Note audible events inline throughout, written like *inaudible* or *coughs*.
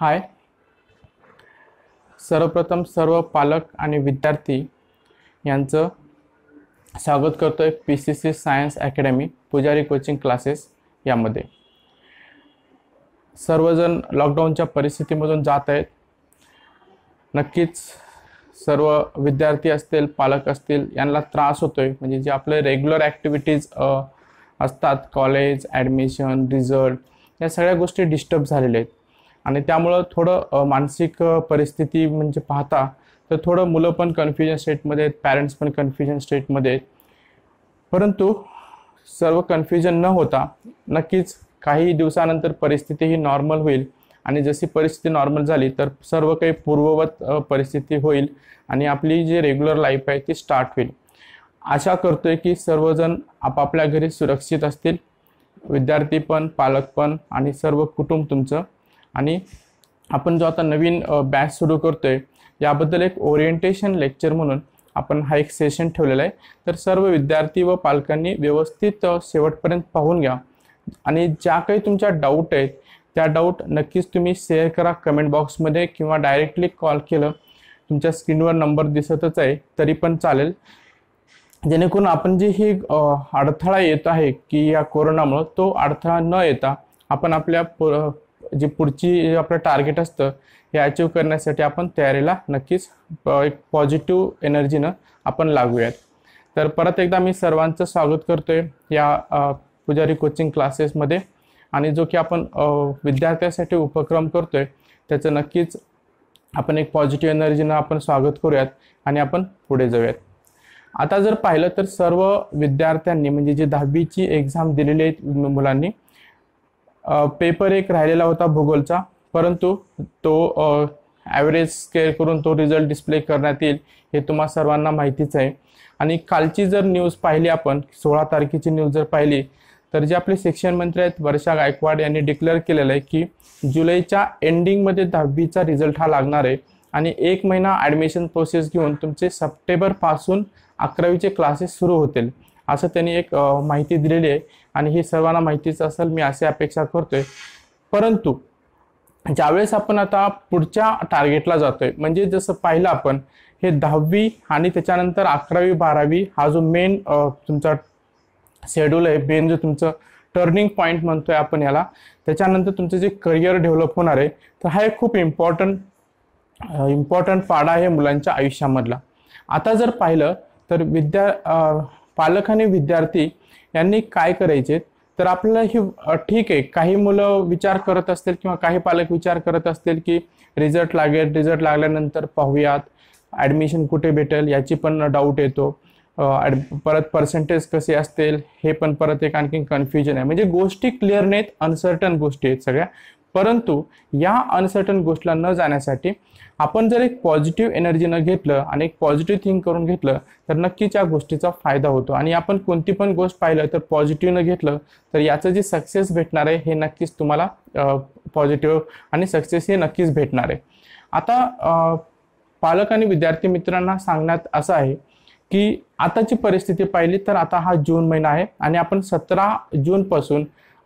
हाय सर्वप्रथम सर्व पालक आणि विद्यार्थी यांचं स्वागत करतो आहे P C C science academy Pujari coaching classes यामध्ये सर्वजण लॉकडाऊनच्या परिस्थितीमधून जात आहेत नक्कीच सर्व विद्यार्थी असतील पालक असतील यांना त्रास होतो आहे म्हणजे जे आपले रेग्युलर ॲक्टिव्हिटीज असतात कॉलेज ॲडमिशन रिझल्ट या सगळ्या गोष्टी डिस्टर्ब झालेल्या आहेत आणि त्यामुळं थोडं मानसिक परिस्थिती म्हणजे पाहता तर थोडं मुलं पण कन्फ्युजन स्टेटमध्ये आहेत पॅरेंट्स पण कन्फ्युजन स्टेटमध्ये आहेत परंतु सर्व कन्फ्युजन न होता नक्कीच काही दिवसानंतर परिस्थिती ही नॉर्मल होईल आणि जशी परिस्थिती नॉर्मल झाली तर सर्व काही पूर्ववत परिस्थिती होईल आणि आपली जी रेग्युलर लाईफ आहे ती स्टार्ट होईल आशा करतोय की सर्वजण आपापल्या घरी सुरक्षित असतील विद्यार्थी पण पालक पण आणि सर्व कुटुंब तुमचं आणि आपण जो आता नवीन बॅच सुरू करतो आहे याबद्दल एक ओरिएंटेशन लेक्चर म्हणून आपण हा एक सेशन ठेवलेला आहे तर सर्व विद्यार्थी व पालकांनी व्यवस्थित शेवटपर्यंत पाहून घ्या आणि ज्या काही तुमच्या डाऊट आहेत त्या डाऊट नक्कीच तुम्ही शेअर करा कमेंट बॉक्समध्ये किंवा डायरेक्टली कॉल केलं तुमच्या स्क्रीनवर नंबर दिसतच आहे तरी पण चालेल जेणेकरून आपण जी ही अडथळा येत आहे की या कोरोनामुळं तो अडथळा न येता आपण आपल्या जी पुढची आपलं टार्गेट असतं हे अचीव करण्यासाठी आपण तयारीला नक्कीच एक पॉझिटिव्ह एनर्जीनं आपण लागूयात तर परत एकदा मी सर्वांचं स्वागत करतोय या पुजारी कोचिंग क्लासेसमध्ये आणि जो की आपण विद्यार्थ्यासाठी उपक्रम करतोय त्याचं नक्कीच आपण एक पॉझिटिव्ह एनर्जीनं आपण स्वागत करूयात आणि आपण पुढे जाऊयात आता जर पाहिलं तर सर्व विद्यार्थ्यांनी म्हणजे जी दहावीची एक्झाम दिलेली आहेत मुलांनी पेपर एक राहिलेला होता भूगोलचा परंतु तो ॲव्हरेज स्केअर करून तो रिझल्ट डिस्प्ले करण्यात येईल हे तुम्हा सर्वांना माहितीच आहे आणि कालची जर न्यूज पाहिली आपण सोळा तारखेची न्यूज जर पाहिली तर जे आपले शिक्षण मंत्री आहेत वर्षा गायकवाड यांनी डिक्लेअर केलेलं आहे की जुलैच्या एंडिंगमध्ये दहावीचा रिझल्ट हा लागणार आहे आणि एक महिना ॲडमिशन प्रोसेस घेऊन तुमचे सप्टेंबरपासून अकरावीचे क्लासेस सुरू होतील असं त्यांनी एक माहिती दिलेली आहे आणि ही सर्वांना माहितीच असेल मी असे अपेक्षा करतोय परंतु ज्यावेळेस आपण आता पुढच्या टार्गेटला जातोय म्हणजे जसं पाहिलं आपण हे दहावी आणि त्याच्यानंतर अकरावी बारावी हा जो मेन तुमचा शेड्यूल आहे मेन जो तुमचं टर्निंग पॉईंट म्हणतोय आपण याला त्याच्यानंतर तुमचं जे करिअर डेव्हलप होणार आहे तर हा एक खूप इम्पॉर्टंट इम्पॉर्टंट पाडा आहे मुलांच्या आयुष्यामधला आता जर पाहिलं तर विद्या पालक आणि विद्यार्थी यांनी काय करायचे तर आपल्याला हे ठीक आहे काही मुलं विचार करत असतील किंवा काही पालक विचार करत असतील की रिझल्ट लागेल रिझल्ट लागल्यानंतर पाहूयात ॲडमिशन कुठे भेटेल याची पण डाऊट येतो परत पर्सेंटेज कसे असतील हे पण परत एक आणखी कन्फ्युजन आहे म्हणजे गोष्टी क्लिअर नाहीत अनसर्टन गोष्टी आहेत सगळ्या परंतु या अनसर्टन गोष्टीला न जाण्यासाठी आपण जर एक पॉझिटिव्ह एनर्जीनं घेतलं आणि एक पॉझिटिव्ह थिंक करून घेतलं तर नक्कीच या गोष्टीचा फायदा होतो आणि आपण कोणती पण गोष्ट पाहिलं तर पॉझिटिव्हनं घेतलं तर याचं जे सक्सेस भेटणार आहे हे नक्कीच तुम्हाला पॉझिटिव्ह आणि सक्सेस हे नक्कीच भेटणार आहे आता पालक आणि विद्यार्थी मित्रांना सांगण्यात असं आहे की आताची परिस्थिती पाहिली तर आता हा जून महिना आहे आणि आपण सतरा जूनपासून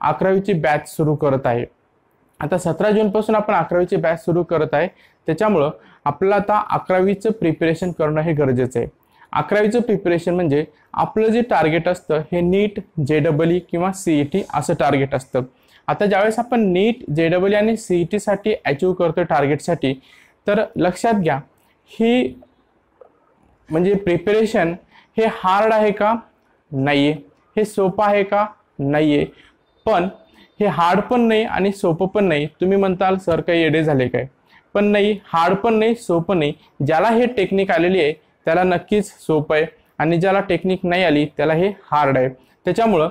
अकरावीची बॅच सुरू करत आहे आता सतरा जूनपासून आपण अकरावीची बॅच सुरू करत आहे त्याच्यामुळं आपल्याला आता अकरावीचं प्रिपरेशन करणं हे गरजेचं आहे अकरावीचं प्रिपरेशन म्हणजे आपलं जे टार्गेट असतं हे नीट जे डबल ई किंवा सीईटी टी e असं टार्गेट असतं आता ज्यावेळेस आपण नीट जे डबल ई आणि सीई टीसाठी e अचीव करतो टार्गेटसाठी तर लक्षात घ्या ही म्हणजे प्रिपरेशन हे हार्ड आहे का नाही आहे हे सोपं आहे का नाही आहे पण हे हार्ड पण नाही आणि सोपं पण नाही तुम्ही म्हणताल सर काही येडे झाले काय पण नाही हार्ड पण नाही सोपं नाही ज्याला हे टेक्निक आलेली आहे त्याला नक्कीच सोपं आहे आणि ज्याला टेक्निक नाही आली त्याला हे हार्ड आहे त्याच्यामुळं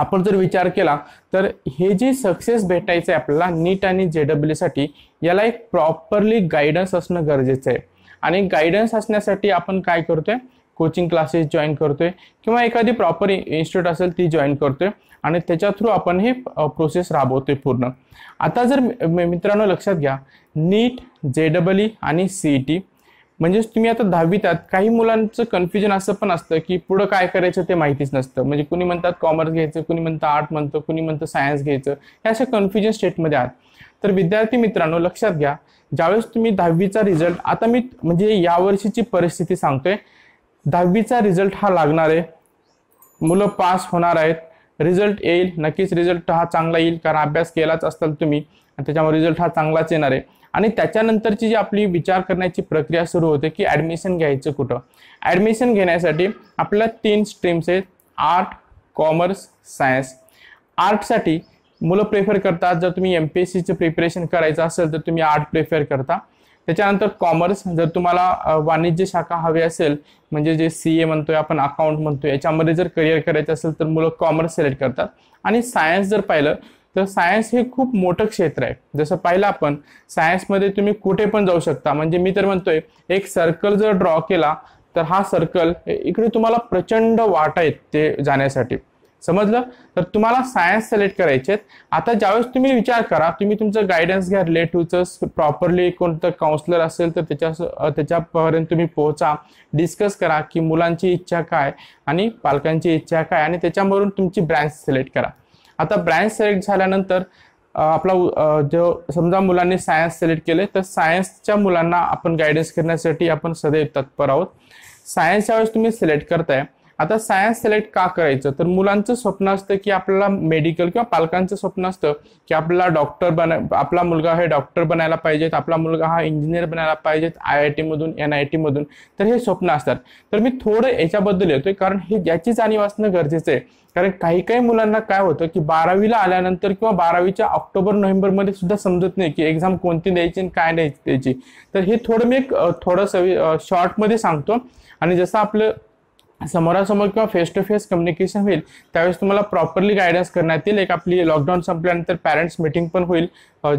आपण जर विचार केला तर हे जे सक्सेस भेटायचं आहे आपल्याला नीट आणि जे डब्ल्यूसाठी याला एक प्रॉपरली गायडन्स असणं गरजेचं आहे आणि गायडन्स असण्यासाठी आपण काय करतोय कोचिंग क्लासेस जॉईन करतोय किंवा एखादी प्रॉपर इन्स्टिट्यूट असेल ती जॉईन करतोय आणि त्याच्या थ्रू आपण हे प्रोसेस राबवतोय पूर्ण आता जर मित्रांनो लक्षात घ्या नीट जे डबल आणि सीई टी म्हणजेच तुम्ही आता दहावीत आहात काही मुलांचं कन्फ्युजन असं पण असतं की पुढं काय करायचं ते माहितीच नसतं म्हणजे कुणी म्हणतात कॉमर्स घ्यायचं कुणी म्हणतं आर्ट म्हणतं कुणी म्हणतं सायन्स घ्यायचं हे अशा कन्फ्युजन स्टेटमध्ये आहात तर विद्यार्थी मित्रांनो लक्षात घ्या ज्यावेळेस तुम्ही दहावीचा रिझल्ट आता मी म्हणजे यावर्षीची परिस्थिती सांगतोय दहावीचा रिझल्ट हा लागणार आहे मुलं पास होणार आहेत रिझल्ट येईल नक्कीच रिझल्ट हा चांगला येईल कारण अभ्यास केलाच असताल तुम्ही त्याच्यामुळे रिझल्ट हा चांगलाच येणार आहे आणि त्याच्यानंतरची जी आपली विचार करण्याची प्रक्रिया सुरू होते की ॲडमिशन घ्यायचं कुठं ॲडमिशन घेण्यासाठी आपल्या तीन स्ट्रीम्स आहेत आर्ट कॉमर्स सायन्स आर्टसाठी मुलं प्रेफर करतात जर तुम्ही एम पी एस सीचं प्रिपरेशन करायचं असेल तर तुम्ही आर्ट प्रेफर करता त्याच्यानंतर कॉमर्स जर तुम्हाला वाणिज्य शाखा हवी असेल म्हणजे जे सी ए म्हणतोय आपण अकाउंट म्हणतोय याच्यामध्ये जर करिअर करायचं असेल तर मुलं कॉमर्स सिलेक्ट करतात आणि सायन्स जर पाहिलं तर सायन्स हे खूप मोठं क्षेत्र आहे जसं पाहिलं आपण सायन्समध्ये तुम्ही कुठे पण जाऊ शकता म्हणजे मी तर म्हणतोय एक सर्कल जर ड्रॉ केला तर हा सर्कल इकडे तुम्हाला प्रचंड वाट आहेत ते जाण्यासाठी समजलं तर तुम्हाला सायन्स सिलेक्ट करायचे आहेत आता ज्यावेळेस तुम्ही विचार करा तुम्ही तुमचं गायडन्स घ्या रिलेटिव्हचं प्रॉपरली कोणतं काउन्सलर असेल तर त्याच्या त्याच्यापर्यंत तुम्ही पोहोचा डिस्कस करा की मुलांची इच्छा काय आणि पालकांची इच्छा काय आणि त्याच्यावरून तुमची ब्रँच सिलेक्ट करा आता ब्रँच सिलेक्ट झाल्यानंतर आपला जो समजा मुलांनी सायन्स सिलेक्ट केले तर सायन्सच्या मुलांना आपण गायडन्स करण्यासाठी आपण सदैव तत्पर आहोत सायन्सच्या वेळेस तुम्ही सिलेक्ट करताय आता सायन्स सिलेक्ट का करायचं तर मुलांचं स्वप्न असतं की आपल्याला मेडिकल किंवा पालकांचं स्वप्न असतं की आपला डॉक्टर बना आपला मुलगा हे डॉक्टर बनायला पाहिजेत आपला मुलगा हा इंजिनियर बनायला पाहिजेत आय आय मधून एन आय मधून तर हे स्वप्न असतात तर मी थोडं याच्याबद्दल येतोय कारण हे याची जाणीव असणं गरजेचं आहे कारण काही काही मुलांना काय होतं की बारावीला आल्यानंतर किंवा बारावीच्या ऑक्टोबर नोव्हेंबरमध्ये सुद्धा समजत नाही की एक्झाम कोणती द्यायची आणि काय नाही द्यायची तर हे थोडं मी एक थोडं सवि शॉर्टमध्ये सांगतो आणि जसं आपलं समोरासमोर किंवा फेस टू फेस कम्युनिकेशन होईल त्यावेळेस तुम्हाला प्रॉपरली गायडन्स करण्यात येईल एक आपली लॉकडाऊन संपल्यानंतर पॅरेंट्स मीटिंग पण होईल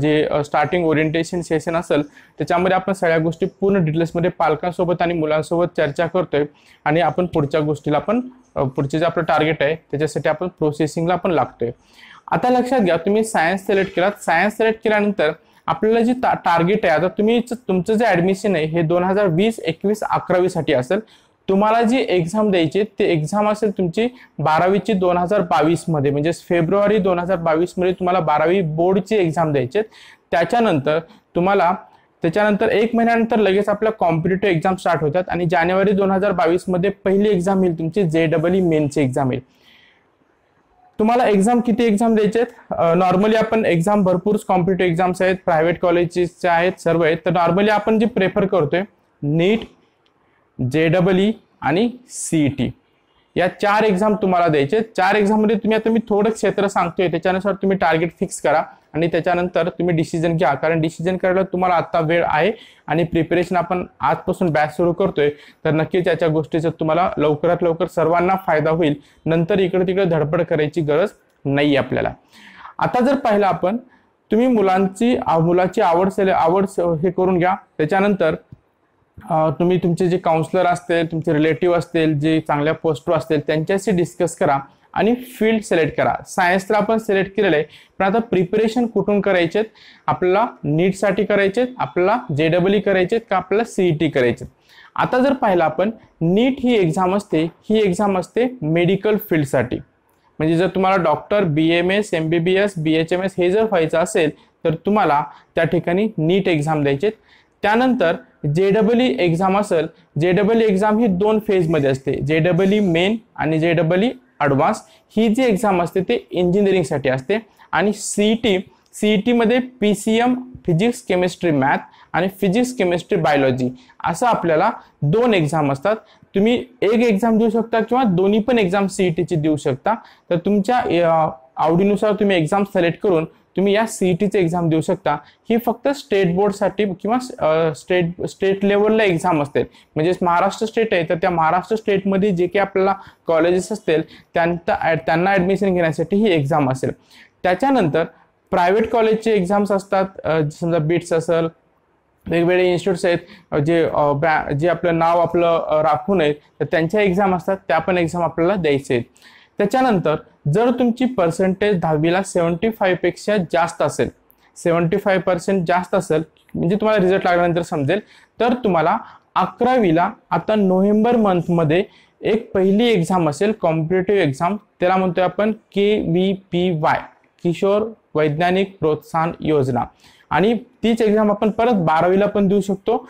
जे स्टार्टिंग ओरिएंटेशन सेशन असेल त्याच्यामध्ये आपण सगळ्या गोष्टी पूर्ण डिटेल्समध्ये पालकांसोबत आणि मुलांसोबत चर्चा करतोय आणि आपण पुढच्या गोष्टीला पण पुढचे जे आपलं टार्गेट आहे त्याच्यासाठी आपण प्रोसेसिंगला पण लागतोय आता लक्षात घ्या तुम्ही सायन्स सिलेक्ट केला सायन्स सिलेक्ट केल्यानंतर आपल्याला जे टार्गेट आहे आता तुम्ही तुमचं जे ॲडमिशन आहे हे दोन हजार वीस एकवीस अकरावीसाठी असेल तुम्हाला जी एक्झाम द्यायची ते एक्झाम असेल तुमची बारावीची दोन हजार मध्ये म्हणजे फेब्रुवारी दोन हजार बावीसमध्ये तुम्हाला बारावी बोर्डची एक्झाम द्यायची त्याच्यानंतर तुम्हाला त्याच्यानंतर एक महिन्यानंतर लगेच आपल्या कॉम्पिटेटिव्ह एक्झाम स्टार्ट होतात आणि जानेवारी दोन हजार बावीसमध्ये पहिली एक्झाम येईल तुमची जे डबल ई ची एक्झाम येईल तुम्हाला एक्झाम किती एक्झाम द्यायचे आहेत नॉर्मली आपण एक्झाम भरपूर कॉम्पिटेटिव्ह एक्झाम्स आहेत प्रायव्हेट कॉलेजेसचे आहेत सर्व आहेत तर नॉर्मली आपण जे प्रेफर करतोय नीट जे डबल ई आणि सीई टी या चार एक्झाम तुम्हाला द्यायचे चार एक्झाममध्ये तुम्ही आता मी थोडं क्षेत्र सांगतोय त्याच्यानुसार तुम्ही टार्गेट फिक्स करा आणि त्याच्यानंतर तुम्ही डिसिजन घ्या कारण डिसिजन करायला तुम्हाला आता वेळ आहे आणि प्रिपरेशन आपण आजपासून बॅच सुरू करतोय तर नक्कीच याच्या गोष्टीचा तुम्हाला लवकरात लवकर सर्वांना फायदा होईल नंतर इकडे तिकडे धडपड करायची गरज नाही आपल्याला आता जर पाहिलं आपण तुम्ही मुलांची मुलाची आवड आवड हे करून घ्या त्याच्यानंतर तुम्ही तुमचे जे काउन्सलर असतील तुमचे रिलेटिव्ह असतील जे चांगल्या पोस्टवर असतील त्यांच्याशी डिस्कस करा आणि फील्ड सिलेक्ट करा सायन्स तर आपण सिलेक्ट केलेलं आहे पण आता प्रिपरेशन कुठून करायचे आपल्याला नीटसाठी करायचे आपल्याला जे डबल ई करायचे का आपल्याला सीईटी e करायचे आता जर पाहिलं आपण नीट ही एक्झाम असते ही एक्झाम असते मेडिकल फील्डसाठी म्हणजे जर तुम्हाला doctor B M S M B B S B H M S हे जर व्हायचं असेल तर तुम्हाला त्या ठिकाणी नीट एक्झाम द्यायचे त्यानंतर जे डबल ई एक्झाम असेल जे डबल ई एक्झाम ही दोन फेजमध्ये असते जे डबल ई मेन आणि जे डबल ई ॲडव्हान्स ही जी एक्झाम असते ते इंजिनिअरिंगसाठी असते आणि सी टी सी टीमध्ये P C M physics chemistry math आणि फिजिक्स केमिस्ट्री बायोलॉजी असं आपल्याला दोन एक्झाम असतात तुम्ही एक एक्झाम देऊ शकता किंवा दोन्ही पण एक्झाम सी ई टीची देऊ शकता तर तुमच्या आवडीनुसार तुम्ही एक्झाम सिलेक्ट करून तुम्ही या सीईटीचे e एक्झाम देऊ शकता ही फक्त स्टेट बोर्डसाठी किंवा स्टेट स्टेट लेवलला एक्झाम असते म्हणजेच महाराष्ट्र स्टेट आहे तर त्या महाराष्ट्र स्टेटमध्ये जे काही आपल्याला कॉलेजेस असतील त्यांना त्यांना ॲडमिशन घेण्यासाठी ही एक्झाम असेल त्याच्यानंतर प्रायव्हेट कॉलेजचे एक्झाम्स असतात समजा बीट्स e असेल वेगवेगळे इन्स्टिट्यूट्स आहेत जे जे आपलं नाव आपलं राखून आहेत तर त्यांच्या एक्झाम असतात त्या पण एक्झाम आपल्याला द्यायचे आहेत त्याच्यानंतर जर तुमची पर्सेंटेज दहावीला सेवन्टी फाईव्हपेक्षा जास्त असेल सेवन्टी फाईव्ह पर्सेंट जास्त असेल म्हणजे तुम्हाला रिझल्ट लागल्यानंतर समजेल तर तुम्हाला अकरावीला आता नोव्हेंबर मंथमध्ये एक पहिली एक्झाम असेल कॉम्पिटेटिव्ह एक्झाम त्याला म्हणतो आपण K V P Y Kishore Vaigyanik Protsahan योजना आणि तीच एक्झाम आपण परत बारावीला पण देऊ शकतो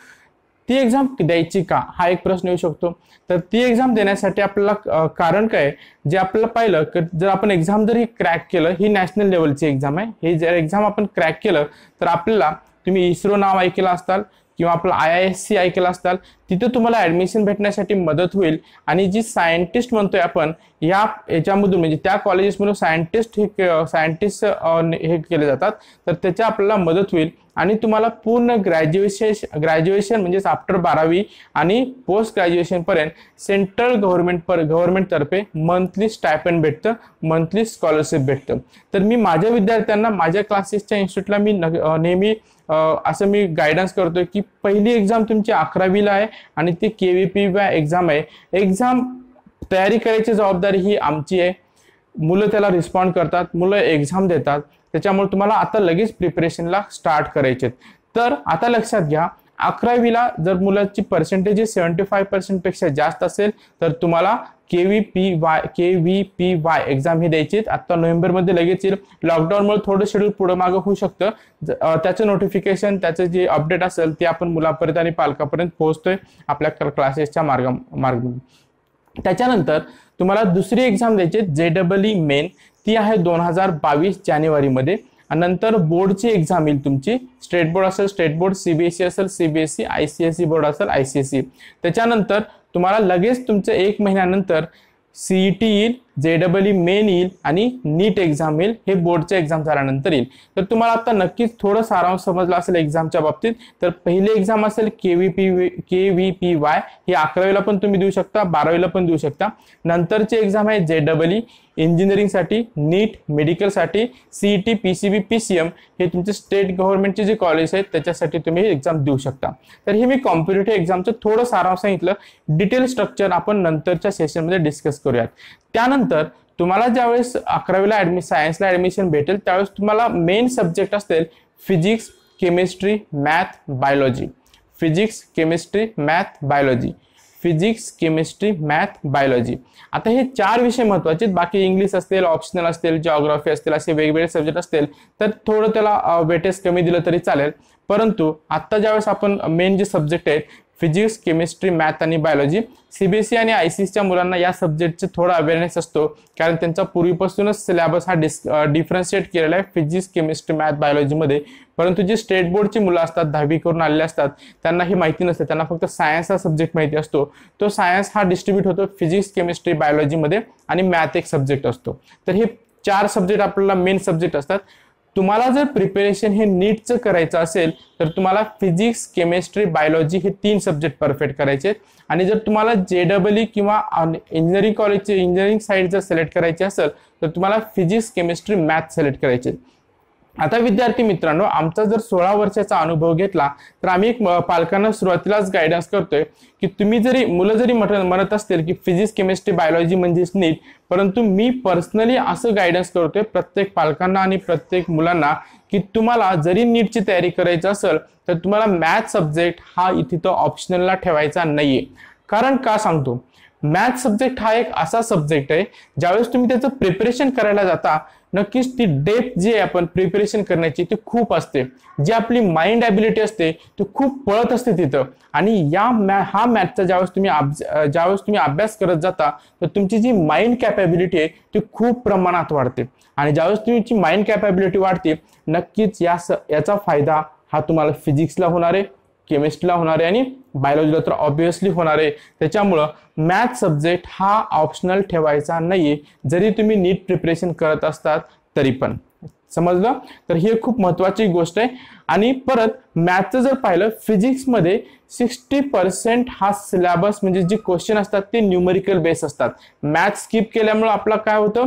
ती एक्झाम द्यायची का हा एक प्रश्न येऊ शकतो तर ती एक्झाम देण्यासाठी आपल्याला कारण काय जे आपल्याला पाहिलं की जर आपण एक्झाम जर ही क्रॅक केलं ही नॅशनल लेवलची एक्झाम आहे हे जर एक्झाम आपण क्रॅक केलं तर आपल्याला तुम्ही इस्रो नाव ऐकलं असताल किंवा आपलं आय आय एस सी ऐकलं असताल तिथे तुम्हाला ॲडमिशन भेटण्यासाठी मदत होईल आणि जी सायंटिस्ट म्हणतोय आपण या याच्यामधून म्हणजे त्या कॉलेजेसमधून सायंटिस्ट हे सायंटिस्ट हे केले जातात तर त्याच्या आपल्याला मदत होईल आणि तुम्हाला पूर्ण ग्रॅज्युएशन ग्रॅज्युएशन म्हणजेच आफ्टर बारावी आणि पोस्ट ग्रॅज्युएशनपर्यंत सेंट्रल गव्हर्नमेंट पर गव्हर्नमेंटतर्फे मंथली स्टायपेंड भेटतं मंथली स्कॉलरशिप भेटतं तर मी माझ्या विद्यार्थ्यांना माझ्या क्लासेसच्या इन्स्टिट्यूटला मी नेहमी असं मी गायडन्स करतोय की पहिली एक्झाम तुमची अकरावीला आहे आणि ती के व्ही पी एक्झाम आहे एक्झाम तयारी करायची जबाबदारी ही आमची आहे मुलं त्याला रिस्पॉन्ड करतात मुलं एक्झाम देतात त्याच्यामुळे तुम्हाला आता लगेच प्रिपरेशनला स्टार्ट करायचे तर आता लक्षात घ्या अकरावीला जर मुलाची पर्सेंटेज सेवन्टी फाय पर्सेंटपेक्षा जास्त असेल तर तुम्हाला K V P Y K V P Y exam ही द्यायची आत्ता नोव्हेंबरमध्ये लगेच येईल लॉकडाऊनमुळे थोडं शेड्यूल पुढं मागं होऊ शकतं त्याचं नोटिफिकेशन त्याचं जे अपडेट असेल ते आपण मुलापर्यंत आणि पालकापर्यंत पोहोचतोय आपल्या क्लासेसच्या मार्गा मार्ग त्याच्यानंतर तुम्हाला दुसरी एक्झाम द्यायची जे डबल ई मेन ती आहे दोन हजार बावीस जानेवारीमध्ये नंतर बोर्डची एक्झाम येईल तुमची स्टेट बोर्ड असेल स्टेट बोर्ड सीबीएसई असेल सीबीएसई आयसीएसई बोर्ड असेल आयसीएसई त्याच्यानंतर तुम्हाला लगेच तुमचं एक महिन्यानंतर सीईटी येईल जे डबल ई मेन येईल आणि नीट एक्झाम येईल हे बोर्डच्या एक्झाम झाल्यानंतर येईल तर तुम्हाला आता नक्कीच थोडं सारांश समजलं असेल एक्झामच्या बाबतीत तर पहिले एक्झाम असेल K V P K V P Y ही अकरावीला पण तुम्ही देऊ शकता बारावीला पण देऊ शकता नंतरची एक्झाम आहे जे डबल ई इंजिनिअरिंगसाठी नीट मेडिकलसाठी C E T P C B P C M हे तुमचे स्टेट गव्हर्नमेंटचे जे कॉलेज आहेत त्याच्यासाठी तुम्ही एक्झाम देऊ शकता तर हे मी कॉम्पिटेटिव्ह एक्झामचं थोडं सारांश सांगितलं डिटेल स्ट्रक्चर आपण नंतरच्या सेशनमध्ये डिस्कस करूयात त्यानंतर तुम्हाला ज्यावेळेस अकरावीला ॲडमि सायन्सला ॲडमिशन भेटेल त्यावेळेस तुम्हाला मेन सब्जेक्ट असतील physics chemistry math biology physics chemistry math biology physics chemistry math biology आता हे चार विषय महत्वाचे बाकी इंग्लिश असतील ऑप्शनल असतील जॉग्राफी असतील असे वेगवेगळे सब्जेक्ट असतील तर थोडं त्याला वेटेज कमी दिलं तरी चालेल परंतु आत्ता ज्यावेळेस आपण मेन जे सब्जेक्ट आहेत फिजिक्स केमिस्ट्री मॅथ आणि बायोलॉजी सीबीएसई e आणि आय सी सीच्या मुलांना या सब्जेक्टचे थोडा अवेअरनेस असतो कारण त्यांचा पूर्वीपासूनच सिलेबस हा डिस् डिफरन्शिएट केलेला आहे फिजिक्स केमिस्ट्री मॅथ बायोलॉजीमध्ये परंतु जे स्टेट बोर्डची मुलं असतात दहावी करून आलेले असतात त्यांना ही माहिती नसते त्यांना फक्त सायन्स हा सब्जेक्ट माहिती असतो तो सायन्स हा डिस्ट्रीब्यूट होतो फिजिक्स केमिस्ट्री बायोलॉजीमध्ये आणि मॅथ एक सब्जेक्ट असतो तर हे चार सब्जेक्ट आपल्याला मेन सब्जेक्ट असतात तुम्हाला जर प्रिपरेशन हे नीटचं करायचं असेल तर तुम्हाला फिजिक्स केमिस्ट्री बायोलॉजी हे तीन सब्जेक्ट परफेक्ट करायचे आणि जर तुम्हाला जे डबल ई किंवा इंजिनिअरिंग कॉलेजचे इंजिनिअरिंग साईड जर सिलेक्ट करायचे असेल तर तुम्हाला फिजिक्स केमिस्ट्री मॅथ सिलेक्ट करायचे आता विद्यार्थी मित्रांनो आमचा जर सोळा वर्षाचा अनुभव घेतला तर आम्ही पालकांना सुरुवातीलाच गायडन्स करतोय की तुम्ही जरी मुलं जरी म्हणत असतील की फिजिक्स केमिस्ट्री बायोलॉजी म्हणजेच नीट परंतु मी पर्सनली असं गायडन्स करतोय प्रत्येक पालकांना आणि प्रत्येक मुलांना की तुम्हाला जरी नीटची तयारी करायची असेल तर तुम्हाला मॅथ सब्जेक्ट हा इथे तो ऑप्शनलला ठेवायचा नाहीये कारण का सांगतो मॅथ सब्जेक्ट हा एक असा सब्जेक्ट आहे ज्यावेळेस तुम्ही त्याचं प्रिपरेशन करायला जाता नक्कीच ती डेप्थ जी आपण प्रिपरेशन करण्याची ती खूप असते जी आपली माइंड ॲबिलिटी असते ती खूप पळत असते तिथं आणि या मॅ हा मॅथचा ज्यावेळेस तुम्ही ज्यावेळेस तुम्ही अभ्यास करत जाता तर तुमची जी माइंड कॅपॅबिलिटी आहे ती खूप प्रमाणात वाढते आणि ज्यावेळेस तुमची माइंड कॅपॅबिलिटी वाढते नक्कीच या याचा फायदा हा तुम्हाला फिजिक्सला होणार आहे केमिस्ट्रीला होणार आहे आणि बायोलॉजीला तर ऑब्विसली होणार आहे त्याच्यामुळं मॅथ सब्जेक्ट हा ऑप्शनल ठेवायचा नाही जरी तुम्ही नीट प्रिपरेशन करत असतात तरी पण समजलं तर ही खूप महत्वाची गोष्ट आहे आणि परत मॅथचं जर पाहिलं फिजिक्समध्ये सिक्स्टी पर्सेंट हा सिलेबस म्हणजे जे क्वेश्चन असतात ते न्यूमेरिकल बेस असतात मॅथ स्किप केल्यामुळं आपला काय होतं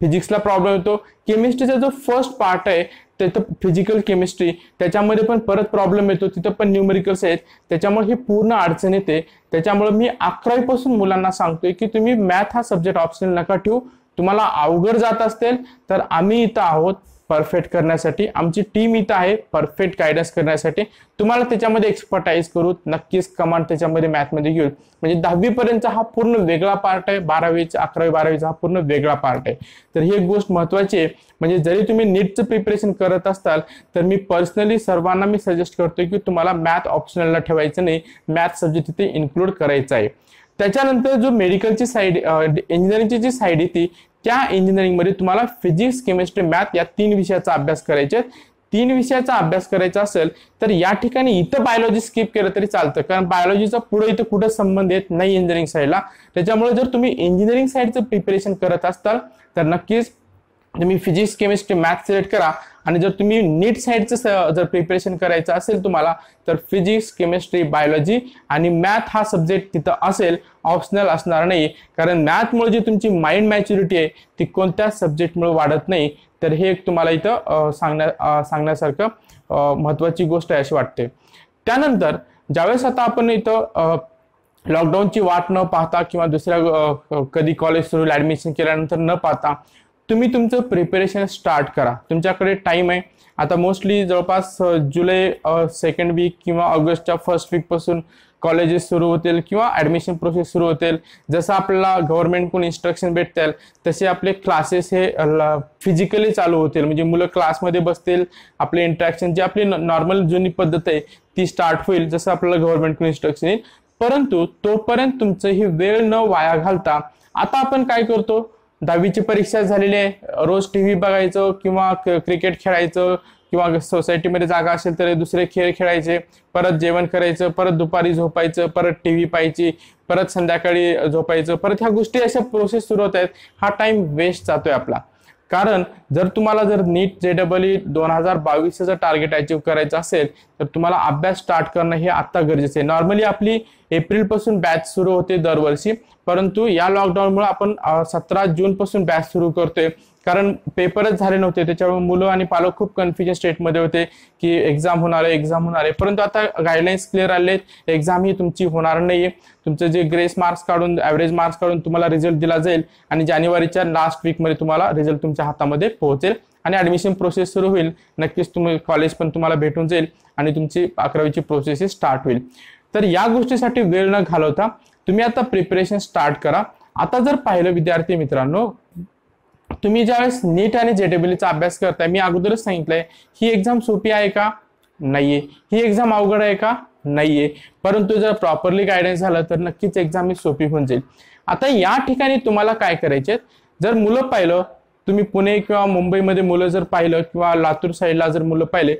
फिजिक्सला प्रॉब्लेम होतो केमिस्ट्रीचा जो फर्स्ट पार्ट आहे तिथं फिजिकल केमिस्ट्री त्याच्यामध्ये पण परत प्रॉब्लेम येतो तिथं पण न्यूमेरिकल्स आहेत त्याच्यामुळे ही पूर्ण अडचण येते त्याच्यामुळे मी अकरावीपासून मुलांना सांगतोय की तुम्ही मॅथ हा सब्जेक्ट ऑप्शनल नका ठेवू तुम्हाला अवघड जात असेल तर आम्ही इथं आहोत परफेक्ट करण्यासाठी आमची टीम इथं आहे परफेक्ट गायडन्स करण्यासाठी तुम्हाला त्याच्यामध्ये एक्सपर्टाईज करू नक्कीच कमांड त्याच्यामध्ये मॅथमध्ये घेऊ म्हणजे दहावीपर्यंत हा पूर्ण वेगळा पार्ट आहे बारावीचा अकरावी बारावीचा हा पूर्ण वेगळा पार्ट आहे तर ही एक गोष्ट महत्वाची आहे म्हणजे जरी तुम्ही नीटचं प्रिपरेशन करत असाल तर मी पर्सनली सर्वांना मी सजेस्ट करतो की तुम्हाला मॅथ ऑप्शनलला ठेवायचं नाही मॅथ सब्जेक्ट तिथे इन्क्लूड करायचा आहे त्याच्यानंतर जो मेडिकलची साईड इंजिनिअरिंगची जी साईड येते त्या इंजिनिअरिंगमध्ये तुम्हाला फिजिक्स केमिस्ट्री मॅथ या तीन विषयाचा अभ्यास करायचे तीन विषयाचा अभ्यास करायचा असेल तर या ठिकाणी इथं बायोलॉजी स्किप केलं तरी चालतं कारण बायोलॉजीचा पुढे इथं कुठं संबंध येत नाही इंजिनिअरिंग साईडला त्याच्यामुळे जर तुम्ही इंजिनिअरिंग साईडचं प्रिपरेशन करत असाल तर नक्कीच तुम्ही फिजिक्स केमिस्ट्री मॅथ सिलेक्ट करा आणि जर तुम्ही नीट साईडचं जर प्रिपरेशन करायचं असेल तुम्हाला तर फिजिक्स केमिस्ट्री बायोलॉजी आणि मॅथ हा सब्जेक्ट तिथं असेल ऑप्शनल असणार नाही कारण मॅथमुळे जी तुमची माइंड मॅच्युरिटी आहे ती कोणत्याच सब्जेक्टमुळे वाढत नाही तर हे एक तुम्हाला इथं सांगण्या सांगण्यासारखं महत्त्वाची गोष्ट आहे अशी वाटते त्यानंतर ज्यावेळेस आता आपण इथं लॉकडाऊनची वाट न पाहता किंवा दुसऱ्या कधी कॉलेज सुरू ऍडमिशन केल्यानंतर न पाहता तुम्ही तुमचं प्रिपरेशन स्टार्ट करा तुमच्याकडे टाईम आहे आता मोस्टली जवळपास जुलै सेकंड वीक किंवा ऑगस्टच्या फर्स्ट वीकपासून कॉलेजेस सुरू होतील किंवा ॲडमिशन प्रोसेस सुरू होतील जसं आपल्याला गव्हर्नमेंटकडून इन्स्ट्रक्शन भेटतील तसे आपले क्लासेस हे फिजिकली चालू होतील म्हणजे मुलं क्लासमध्ये बसतील आपले इंट्रॅक्शन जे आपली नॉर्मल जुनी पद्धत आहे ती स्टार्ट होईल जसं आपल्याला गव्हर्नमेंटकडून इन्स्ट्रक्शन येईल परंतु तोपर्यंत तुमचं ही वेळ न वाया घालता आता आपण काय करतो दहावीची परीक्षा झालेली आहे रोज टी व्ही बघायचं किंवा क्रिकेट खेळायचं किंवा सोसायटीमध्ये जागा असेल तर दुसरे खेळ खेळायचे परत जेवण करायचं परत दुपारी झोपायचं परत टी व्ही पाहायची परत संध्याकाळी झोपायचं परत ह्या गोष्टी अशा प्रोसेस सुरू होत आहेत हा टाइम वेस्ट जातोय आपला कारण जर तुम्हाला जर नीट जे डबल ई दोन हजार बावीसचं जर टार्गेट अचीव करायचं असेल तर तुम्हाला अभ्यास स्टार्ट करणं हे आत्ता गरजेचं आहे नॉर्मली आपली एप्रिलपासून बॅच सुरू होते दरवर्षी परंतु या लॉकडाऊनमुळे आपण सतरा जूनपासून बॅच सुरू करतोय कारण पेपरच झाले नव्हते त्याच्यामुळे मुलं आणि पालक खूप कन्फ्युजन स्टेटमध्ये होते की एक्झाम होणार आहे एक्झाम होणार आहे परंतु आता गाईडलाईन्स क्लिअर आले एक्झाम ही तुमची होणार नाही आहे तुमचं जे ग्रेस मार्क्स काढून ॲव्हरेज मार्क्स काढून तुम्हाला रिझल्ट दिला जाईल आणि जानेवारीच्या लास्ट वीकमध्ये तुम्हाला रिझल्ट तुमच्या हातामध्ये पोहोचेल आणि ॲडमिशन प्रोसेस सुरू होईल नक्कीच तुम्ही कॉलेज पण तुम्हाला भेटून जाईल आणि तुमची अकरावीची प्रोसेस स्टार्ट होईल तर या गोष्टीसाठी वेळ न घालवता तुम्ही आता प्रिपरेशन स्टार्ट करा आता जर पाहिलं विद्यार्थी मित्रांनो तुम्ही ज्यावेळेस नीट आणि जेडब्ल्यूचा अभ्यास करताय मी अगोदरच सांगितलंय ही एक्झाम सोपी आहे का नाहीये ही एक्झाम अवघड आहे का नाहीये परंतु जर प्रॉपरली गायडन्स झालं तर नक्कीच एक्झाम ही सोपी होऊन जाईल आता या ठिकाणी तुम्हाला काय करायचे जर मुलं पाहिलं तुम्ही पुणे किंवा मुंबईमध्ये मुलं जर पाहिलं किंवा लातूर साईडला जर मुलं पाहिले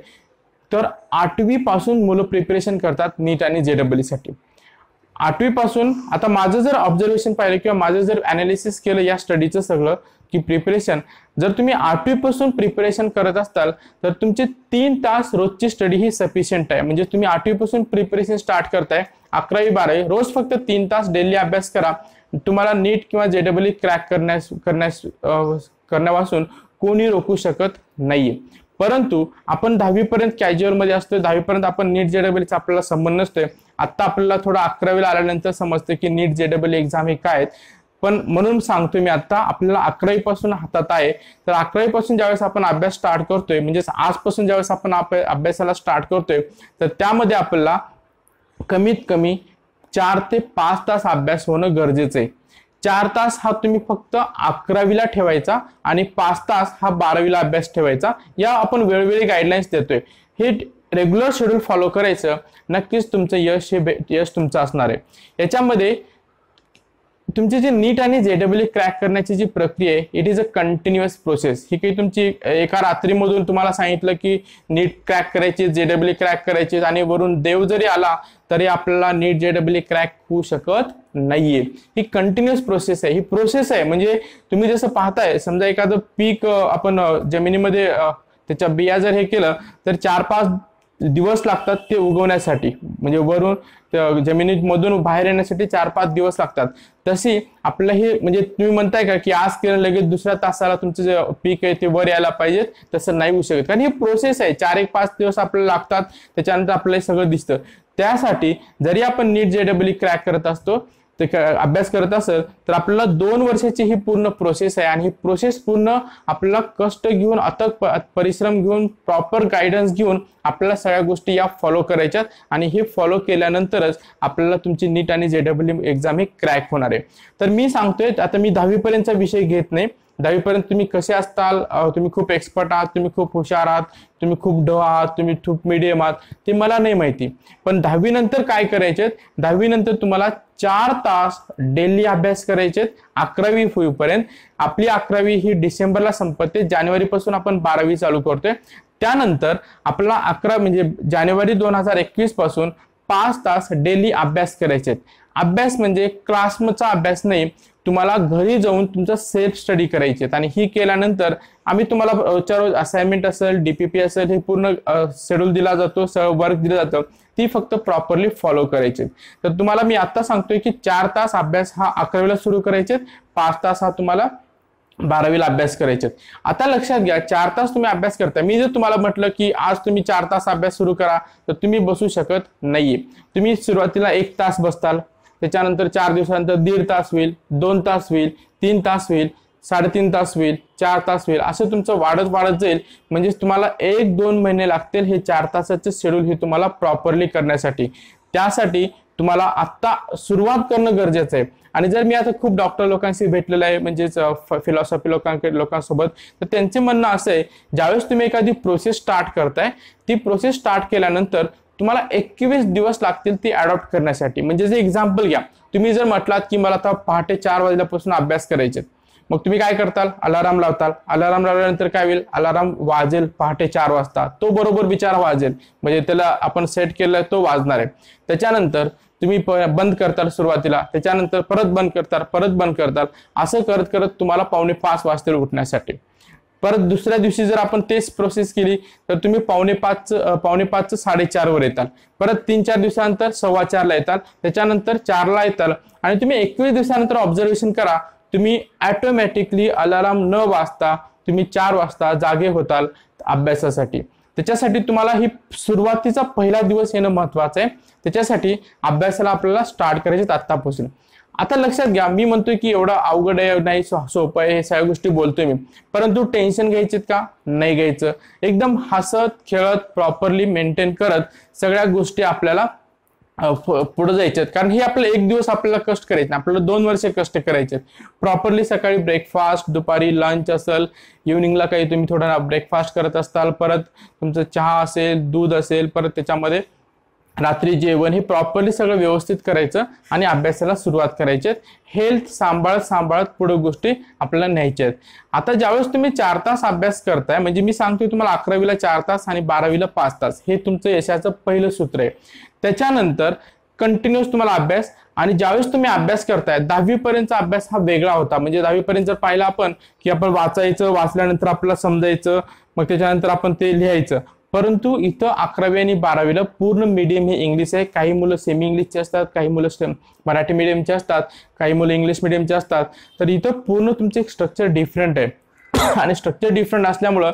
तर आठवी पासून मुलं प्रिपरेशन करतात नीट आणि साठी आठवी पासून आता माझं जर ऑब्झर्वेशन पाहिलं किंवा माझं जर अनालिसिस केलं या स्टडीचं सगळं की प्रिपरेशन जर तुम्ही आठवीपासून प्रिपरेशन करत असाल तर तुमचे तीन तास रोजची स्टडी ही सफिशियंट आहे म्हणजे तुम्ही आठवीपासून प्रिपरेशन स्टार्ट करताय अकरावी बारावी रोज फक्त तीन तास डेली अभ्यास करा तुम्हाला नीट किंवा जेडब्ल्यू क्रॅक करण्यास करण्यास करण्यापासून कोणी रोखू शकत नाहीये परंतु आपण दहावीपर्यंत कॅज्युअलमध्ये असतो दहावीपर्यंत आपण नीट जेडब्ल्यूचा आपल्याला संबंध नसतोय आता आपल्याला थोडा अकरावीला आल्यानंतर समजतं की नीट जेडब्ल्यू एक्झाम हे काय आहेत पण म्हणून सांगतो मी आता आपल्याला अकरावी पासून हातात आहे तर अकरावी पासून ज्यावेळेस आपण अभ्यास स्टार्ट करतोय म्हणजे आजपासून ज्यावेळेस आपण अभ्यासाला स्टार्ट करतोय तर त्यामध्ये आपल्याला कमीत कमी चार ते पाच तास अभ्यास होणं गरजेचं आहे चार तास हा तुम्ही फक्त अकरावीला ठेवायचा आणि पाच तास हा बारावीला अभ्यास ठेवायचा या आपण वेळोवेळी गाईडलाईन्स देतोय हे रेग्युलर शेड्यूल फॉलो करायचं नक्कीच तुमचं यश हे यश तुमचं असणार आहे याच्यामध्ये तुमची जी नीट आणि जेडब्ल्यू क्रॅक करण्याची जी प्रक्रिया आहे it is a continuous process ही काही तुमची एका रात्रीमधून तुम्हाला सांगितलं की नीट क्रॅक करायची जेडब्ल्यू क्रॅक करायची आणि वरून देव जरी आला तरी आपल्याला नीट जेडब्ल्यू क्रॅक होऊ शकत नाहीये ही कंटिन्युअस प्रोसेस आहे ही प्रोसेस आहे म्हणजे तुम्ही जसं पाहताय समजा एखादं पीक आपण जमिनीमध्ये त्याच्या बिया जर हे केलं तर चार पाच दिवस लागतात ते उगवण्यासाठी म्हणजे वरून जमिनीत मधून बाहेर येण्यासाठी चार पाच दिवस लागतात तशी आपलं हे म्हणजे तुम्ही म्हणताय का की आज केलं लगेच दुसऱ्या तासाला तुमचं जे पीक आहे ते वर यायला पाहिजे तसं नाही होऊ शकत कारण ही प्रोसेस आहे चार एक पाच दिवस आपल्याला लागतात त्याच्यानंतर आपल्याला सगळं दिसतं त्यासाठी जरी आपण नीट जे डबल क्रॅक करत असतो ते अभ्यास करत असेल तर आपल्याला दोन वर्षाची ही पूर्ण प्रोसेस आहे आणि ही प्रोसेस पूर्ण आपल्याला कष्ट घेऊन अथक परिश्रम घेऊन प्रॉपर गायडन्स घेऊन आपल्याला सगळ्या गोष्टी या फॉलो करायच्यात आणि हे फॉलो केल्यानंतरच आपल्याला तुमची नीट आणि जे डब्ल्यू एक्झाम ही क्रॅक होणार आहे तर मी सांगतोय आता मी दहावीपर्यंतचा विषय घेत नाही दहावीपर्यंत तुम्ही कसे असताल तुम्ही खूप एक्सपर्ट आहात तुम्ही खूप हुशार आहात तुम्ही खूप ढ आहात तुम्ही खूप मिडियम आहात ते मला नाही माहिती पण दहावीनंतर काय करायचे दहावीनंतर तुम्हाला चार तास डेली अभ्यास करायचे अकरावी होईपर्यंत आपली अकरावी ही डिसेंबरला संपते पासून आपण बारावी चालू करतोय त्यानंतर आपला अकरा म्हणजे जानेवारी दोन हजार एकवीस पासून पाच तास डेली अभ्यास करायचे अभ्यास म्हणजे क्लासचा अभ्यास नाही तुम्हाला घरी जाऊन तुमचा सेल्फ स्टडी करायचे आणि ही केल्यानंतर आम्ही तुम्हाला चार असाइनमेंट असेल डीपीपी असेल हे पूर्ण शेड्यूल दिला जातो वर्क दिलं जातं ती फक्त प्रॉपरली फॉलो करायची तर तुम्हाला मी आता सांगतोय की चार तास अभ्यास हा अकरावीला सुरू करायचे पाच तास हा तुम्हाला बारावीला अभ्यास करायचे आता लक्षात घ्या चार तास तुम्ही अभ्यास करता मी जर तुम्हाला म्हटलं की आज तुम्ही चार तास अभ्यास सुरू करा तर तुम्ही बसू शकत नाहीये तुम्ही सुरुवातीला एक तास बसताल त्याच्यानंतर चार दिवसानंतर दीड तास होईल दोन तास होईल तीन तास होईल साडेतीन तास होईल चार तास होईल असं तुमचं वाढत वाढत जाईल म्हणजे तुम्हाला एक दोन महिने लागतील हे चार तासाचे शेड्यूल हे तुम्हाला प्रॉपरली करण्यासाठी त्यासाठी तुम्हाला आत्ता सुरुवात करणं गरजेचं आहे आणि जर मी आता खूप डॉक्टर लोकांशी भेटलेलं आहे म्हणजेच फिलॉसॉफी लोकांकडे लोकांसोबत तर त्यांचे म्हणणं असं आहे ज्यावेळेस तुम्ही एखादी प्रोसेस स्टार्ट करताय ती प्रोसेस स्टार्ट केल्यानंतर तुम्हाला एकवीस दिवस लागतील ती अडॉप्ट करण्यासाठी म्हणजे जे एक्झाम्पल घ्या तुम्ही जर म्हटलात की मला आता पहाटे चार वाजल्यापासून अभ्यास करायचे मग तुम्ही काय करताल अलाराम लावताल अलाराम लावल्यानंतर काय होईल अलाराम वाजेल पहाटे चार वाजता तो बरोबर विचार वाजेल म्हणजे त्याला आपण सेट केलाय तो वाजणार आहे त्याच्यानंतर तुम्ही बंद करताल सुरुवातीला त्याच्यानंतर परत बंद करताल परत बंद करताल असं करत करत तुम्हाला पावणे पाच वाजतील उठण्यासाठी परत दुसऱ्या दिवशी जर आपण तेच प्रोसेस केली तर तुम्ही पावणे पाच पावणे पाच वर येताल परत तीन चार दिवसानंतर सव्वा चारला येताल त्याच्यानंतर चारला येताल आणि तुम्ही एकवीस दिवसानंतर ऑब्झर्वेशन करा तुम्ही ॲटोमॅटिकली अलाराम न वाजता तुम्ही चार वाजता जागे होताल अभ्यासासाठी त्याच्यासाठी तुम्हाला ही सुरुवातीचा पहिला दिवस येणं महत्वाचं आहे त्याच्यासाठी अभ्यासाला आपल्याला स्टार्ट करायचे आत्तापासून आता लक्षात घ्या मी म्हणतोय की एवढा अवघड आहे नाही सोपं आहे हे सगळ्या गोष्टी बोलतोय मी परंतु टेन्शन घ्यायचेत का नाही घ्यायचं एकदम हसत खेळत प्रॉपरली मेंटेन करत सगळ्या गोष्टी आपल्याला पुढे जायच्यात कारण हे आपलं एक दिवस आपल्याला कष्ट करायचे आपल्याला दोन वर्ष कष्ट करायचे प्रॉपरली सकाळी ब्रेकफास्ट दुपारी लंच असेल इव्हनिंगला काही तुम्ही थोडा ब्रेकफास्ट करत असताल परत तुमचं चहा असेल दूध असेल परत त्याच्यामध्ये रात्री जेवण हे प्रॉपरली सगळं व्यवस्थित करायचं आणि अभ्यासाला सुरुवात करायची हेल्थ सांभाळत सांभाळत पुढे गोष्टी आपल्याला न्यायच्या आहेत आता ज्यावेळेस तुम्ही चार तास अभ्यास करताय म्हणजे मी सांगतोय तुम्हाला अकरावीला चार तास आणि बारावीला पाच तास हे तुमचं यशाचं पहिलं सूत्र आहे त्याच्यानंतर कंटिन्युअस तुम्हाला अभ्यास आणि ज्यावेळेस तुम्ही अभ्यास करताय दहावीपर्यंतचा अभ्यास हा वेगळा होता म्हणजे दहावीपर्यंत जर पाहिला आपण की आपण वाचायचं वाचल्यानंतर आपल्याला समजायचं मग त्याच्यानंतर आपण ते लिहायचं परंतु इथं अकरावी आणि बारावीला पूर्ण मीडियम हे इंग्लिश आहे काही मुलं सेमी इंग्लिशचे असतात काही मुलं मराठी मीडियमचे असतात काही मुलं इंग्लिश मीडियमचे असतात तर इथं पूर्ण तुमचे स्ट्रक्चर डिफरंट आहे *coughs* आणि स्ट्रक्चर डिफरंट असल्यामुळं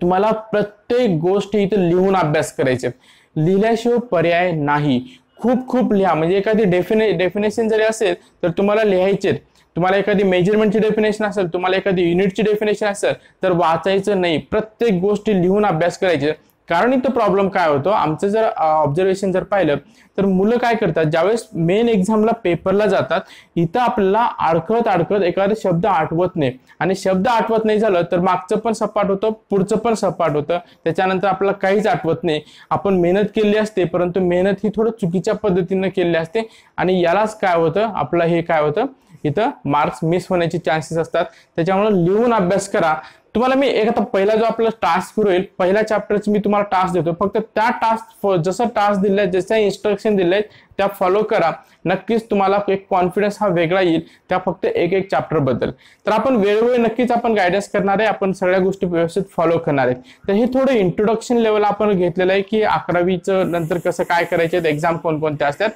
तुम्हाला प्रत्येक गोष्ट इथं लिहून अभ्यास करायचे लिहिल्याशिवाय पर्याय नाही खूप खूप लिहा म्हणजे एखादी डेफिने डेफिनेशन जरी असेल तर तुम्हाला लिहायचे तुम्हाला एखादी मेजरमेंटची डेफिनेशन असेल तुम्हाला एखादी युनिटची डेफिनेशन असेल तर वाचायचं नाही प्रत्येक गोष्टी लिहून अभ्यास करायचे कारण इथं प्रॉब्लेम काय होतो आमचं जर ऑब्झर्वेशन जर पाहिलं तर मुलं काय करतात ज्यावेळेस मेन एक्झामला पेपरला जातात इथं आपल्याला अडकत अडकत एखादा शब्द आठवत नाही आणि शब्द आठवत नाही झालं तर मागचं पण सपाट होतं पुढचं पण सपाट होतं त्याच्यानंतर आपल्याला काहीच आठवत नाही आपण मेहनत केली असते परंतु मेहनत ही थोडं चुकीच्या पद्धतीनं केली असते आणि यालाच काय होतं आपलं हे काय होतं इथं मार्क्स मिस होण्याचे चान्सेस असतात त्याच्यामुळे लिहून अभ्यास करा तुम्हाला मी एक आता पहिला जो आपला टास्क होईल पहिल्या चॅप्टरची मी तुम्हाला टास्क देतो फक्त त्या टास्क जसं टास्क दिले आहे जसं इन्स्ट्रक्शन दिले आहेत त्या फॉलो करा नक्कीच तुम्हाला एक कॉन्फिडन्स हा वेगळा येईल त्या फक्त एक एक चॅप्टरबद्दल तर आपण वेळोवेळी नक्कीच आपण गायडन्स करणार आहे आपण सगळ्या गोष्टी व्यवस्थित फॉलो करणार आहे तर हे थोडं इंट्रोडक्शन लेवल आपण घेतलेलं आहे की अकरावीचं नंतर कसं काय करायचे एक्झाम कोणकोणत्या असतात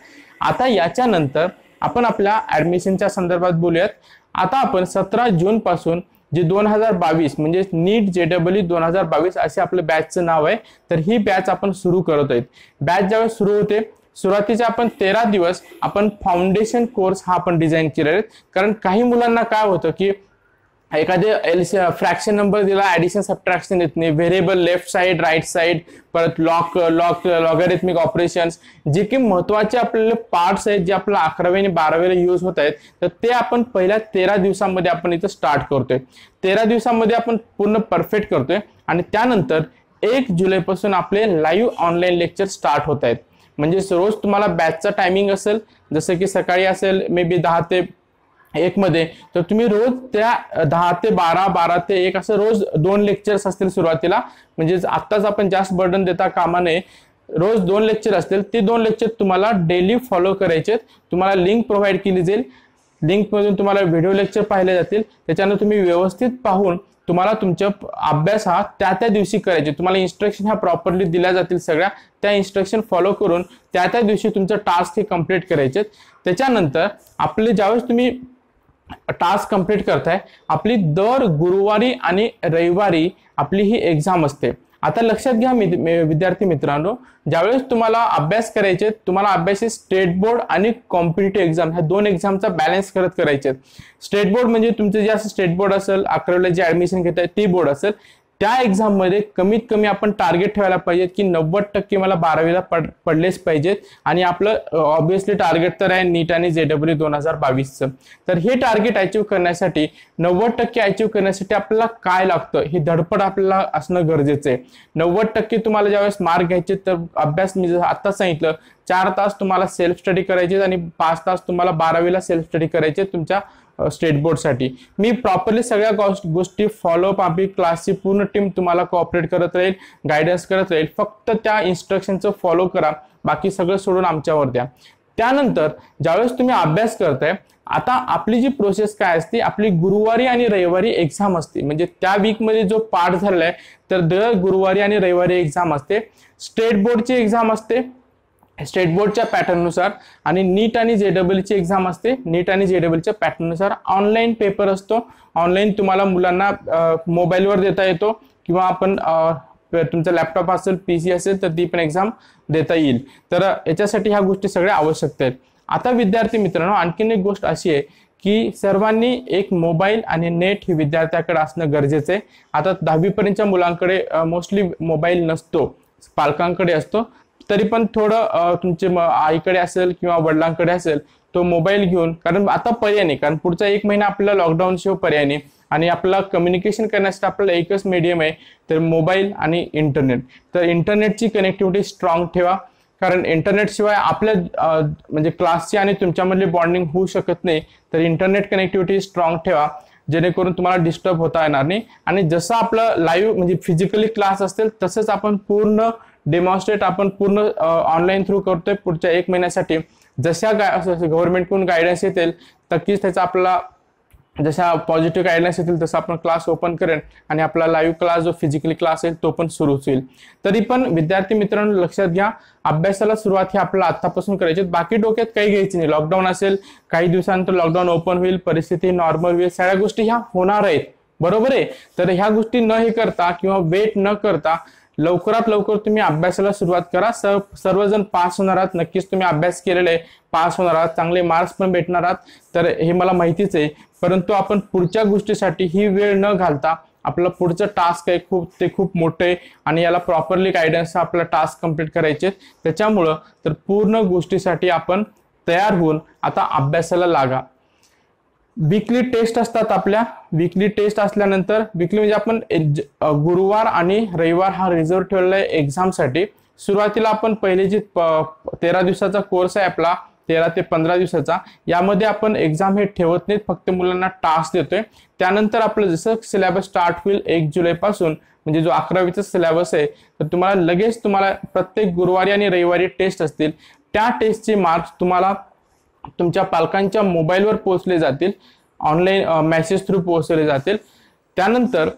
आता याच्यानंतर आपण आपल्या ऍडमिशनच्या संदर्भात बोलूयात आता आपण सतरा जून पासून जे दोन हजार बावीस म्हणजे नीट जे डब्ल्यू दोन हजार बावीस असे आपलं बॅचचं नाव आहे तर ही बॅच आपण सुरू करत आहेत बॅच ज्यावेळेस सुरू होते सुरुवातीचे आपण तेरा दिवस आपण फाउंडेशन कोर्स हा आपण डिझाईन केलेला आहे कारण काही मुलांना काय होतं की एखादे एल फ्रॅक्शन नंबर दिला ऍडिशन सबट्रॅक्शन येत नाही variable left side right side परत लॉक लॉक लॉगरिथमिक ऑपरेशन्स जे की महत्वाचे आपले पार्ट्स आहेत जे आपल्याला अकरावी आणि बारावीला यूज होत आहेत तर ते आपण पहिल्या तेरा दिवसांमध्ये आपण इथं स्टार्ट करतोय तेरा दिवसांमध्ये आपण पूर्ण परफेक्ट करतोय आणि त्यानंतर एक जुलैपासून आपले लाईव्ह ऑनलाईन लेक्चर स्टार्ट होत आहेत म्हणजे रोज तुम्हाला बॅचचा टायमिंग असेल जसं की सकाळी असेल मे बी दहा ते एक मध्ये तर तुम्ही रोज त्या दहा ते बारा बारा ते एक असं रोज दोन लेक्चर्स असतील सुरुवातीला म्हणजे आत्ताच आपण जास्त बर्डन देता कामा नये रोज दोन लेक्चर असतील ते दोन लेक्चर तुम्हाला डेली फॉलो करायचे तुम्हाला लिंक प्रोव्हाइड केली जाईल लिंकमधून तुम्हाला व्हिडिओ लेक्चर पाहिले जातील त्याच्यानं तुम्ही व्यवस्थित पाहून तुम्हाला तुमचा अभ्यास हा त्या त्या दिवशी करायचे तुम्हाला इन्स्ट्रक्शन ह्या प्रॉपरली दिल्या जातील सगळ्या त्या इन्स्ट्रक्शन फॉलो करून त्या त्या दिवशी तुमचं टास्क हे कम्प्लीट करायचे त्याच्यानंतर आपले ज्यावेळेस तुम्ही टास्क कंप्लीट करताय आपली दर गुरुवारी आणि रविवारी आपली ही एक्झाम असते आता लक्षात घ्या विद्यार्थी मित्रांनो ज्यावेळेस तुम्हाला अभ्यास करायचे तुम्हाला अभ्यास स्टेट बोर्ड आणि कॉम्पिटेटिव्ह एक्झाम ह्या दोन एक्झामचा बॅलन्स करत करायचे स्टेट बोर्ड म्हणजे तुमचं जे असं स्टेट बोर्ड असेल अकरावीला जे ऍडमिशन घेत आहे ती बोर्ड असेल त्या मध्ये कमीत कमी आपण टार्गेट ठेवायला पाहिजेत की नव्वद टक्के मला बारावीला पड पडलेच पाहिजेत आणि आपलं ऑब्व्हियसली टार्गेट तर आहे नीट आणि जेडब्ल्यू दोन हजार बावीसचं तर हे टार्गेट अचीव्ह करण्यासाठी नव्वद टक्के अचीव्ह करण्यासाठी आपल्याला काय लागतं हे धडपड आपल्याला असणं गरजेचं आहे नव्वद टक्के तुम्हाला ज्यावेळेस मार्क घ्यायचे तर अभ्यास मी जसं आता सांगितलं चार तास तुम्हाला सेल्फ स्टडी करायचे आणि पाच तास तुम्हाला बारावीला सेल्फ स्टडी करायचे तुमच्या स्टेट बोर्डसाठी मी प्रॉपरली सगळ्या गोष्टी फॉलोअप आपली क्लासची पूर्ण टीम तुम्हाला कॉपरेट करत राहील गायडन्स करत राहील फक्त त्या इन्स्ट्रक्शनचं फॉलो करा बाकी सगळं सोडून आमच्यावर द्या त्यानंतर ज्यावेळेस तुम्ही अभ्यास करताय आता आपली जी प्रोसेस काय असते आपली गुरुवारी आणि रविवारी एक्झाम असते म्हणजे त्या वीकमध्ये जो पाठ झालाय तर दर गुरुवारी आणि रविवारी एक्झाम असते स्टेट बोर्डची एक्झाम असते स्टेट बोर्डच्या पॅटर्ननुसार आणि नीट आणि जे डबलची एक्झाम असते नीट आणि जे डबलच्या पॅटर्ननुसार ऑनलाईन पेपर असतो ऑनलाईन तुम्हाला मुलांना मोबाईलवर देता येतो किंवा आपण तुमचा लॅपटॉप असेल पी सी असेल तर ती पण एक्झाम देता येईल तर याच्यासाठी ह्या गोष्टी सगळ्या आवश्यक आहेत आता विद्यार्थी मित्रांनो आणखीन एक गोष्ट अशी आहे की सर्वांनी एक मोबाईल आणि नेट ही विद्यार्थ्याकडे असणं गरजेचं आहे आता दहावीपर्यंतच्या मुलांकडे मोस्टली मोबाईल नसतो पालकांकडे असतो तरी पण थोडं तुमचे आईकडे असेल किंवा वडिलांकडे असेल तो मोबाईल घेऊन कारण आता पर्याय नाही कारण पुढचा एक महिना आपल्याला लॉकडाऊन शिवाय पर्याय नाही आणि आपला कम्युनिकेशन करण्यासाठी आपलं एकच मीडियम आहे तर मोबाईल आणि इंटरनेट तर इंटरनेटची कनेक्टिव्हिटी स्ट्रॉंग ठेवा कारण इंटरनेटशिवाय आपल्या म्हणजे क्लासची आणि तुमच्यामधली बॉन्डिंग होऊ शकत नाही तर इंटरनेट कनेक्टिव्हिटी स्ट्रॉंग ठेवा जेणेकरून तुम्हाला डिस्टर्ब होता येणार नाही आणि जसं आपलं लाईव्ह म्हणजे फिजिकली क्लास असेल तसंच आपण पूर्ण डेमॉन्स्ट्रेट आपण पूर्ण ऑनलाईन थ्रू करतोय पुढच्या एक महिन्यासाठी जशा गाय गव्हर्नमेंटकडून गायडन्स येतील नक्कीच त्याचा आपला जशा पॉझिटिव्ह गायडन्स येतील तसं आपण क्लास ओपन करेन आणि आपला लाईव्ह क्लास जो फिजिकली क्लास आहे तो पण सुरू होईल तरी पण विद्यार्थी मित्रांनो लक्षात घ्या अभ्यासाला सुरुवात ही आपल्याला आतापासून करायची बाकी डोक्यात काही घ्यायची नाही लॉकडाऊन असेल काही दिवसानंतर लॉकडाऊन ओपन होईल परिस्थिती नॉर्मल होईल सगळ्या गोष्टी ह्या होणार आहेत बरोबर आहे तर ह्या गोष्टी न हे करता किंवा वेट न करता लवकरात लवकर तुम्ही अभ्यासाला सुरुवात करा सर्वजण पास होणार आहात नक्कीच तुम्ही अभ्यास केलेला आहे पास होणार आहात चांगले मार्क्स पण भेटणार आहात तर हे मला माहितीच आहे परंतु आपण पुढच्या गोष्टीसाठी ही वेळ न घालता आपला पुढचं टास्क आहे खूप ते खूप मोठं आहे आणि याला प्रॉपरली गायडन्स आपला टास्क कम्प्लीट करायचे त्याच्यामुळं तर पूर्ण गोष्टीसाठी आपण तयार होऊन आता अभ्यासाला लागा वीकली टेस्ट असतात आपल्या वीकली टेस्ट असल्यानंतर विकली म्हणजे आपण गुरुवार आणि रविवार हा रिझर्व ठेवलेला आहे एक्झामसाठी सुरुवातीला आपण पहिले जे तेरा दिवसाचा कोर्स आहे आपला तेरा ते पंधरा दिवसाचा यामध्ये आपण एक्झाम हे ठेवत नाहीत फक्त मुलांना टास्क देतोय त्यानंतर आपलं जसं सिलेबस स्टार्ट होईल एक जुलैपासून म्हणजे जो अकरावीचा सिलेबस आहे तर तुम्हाला लगेच तुम्हाला प्रत्येक गुरुवारी आणि रविवारी टेस्ट असतील त्या टेस्टचे मार्क्स तुम्हाला तुमच्या पालकांच्या मोबाईलवर पोहोचले जातील ऑनलाईन मेसेज थ्रू पोहोचले जातील त्यानंतर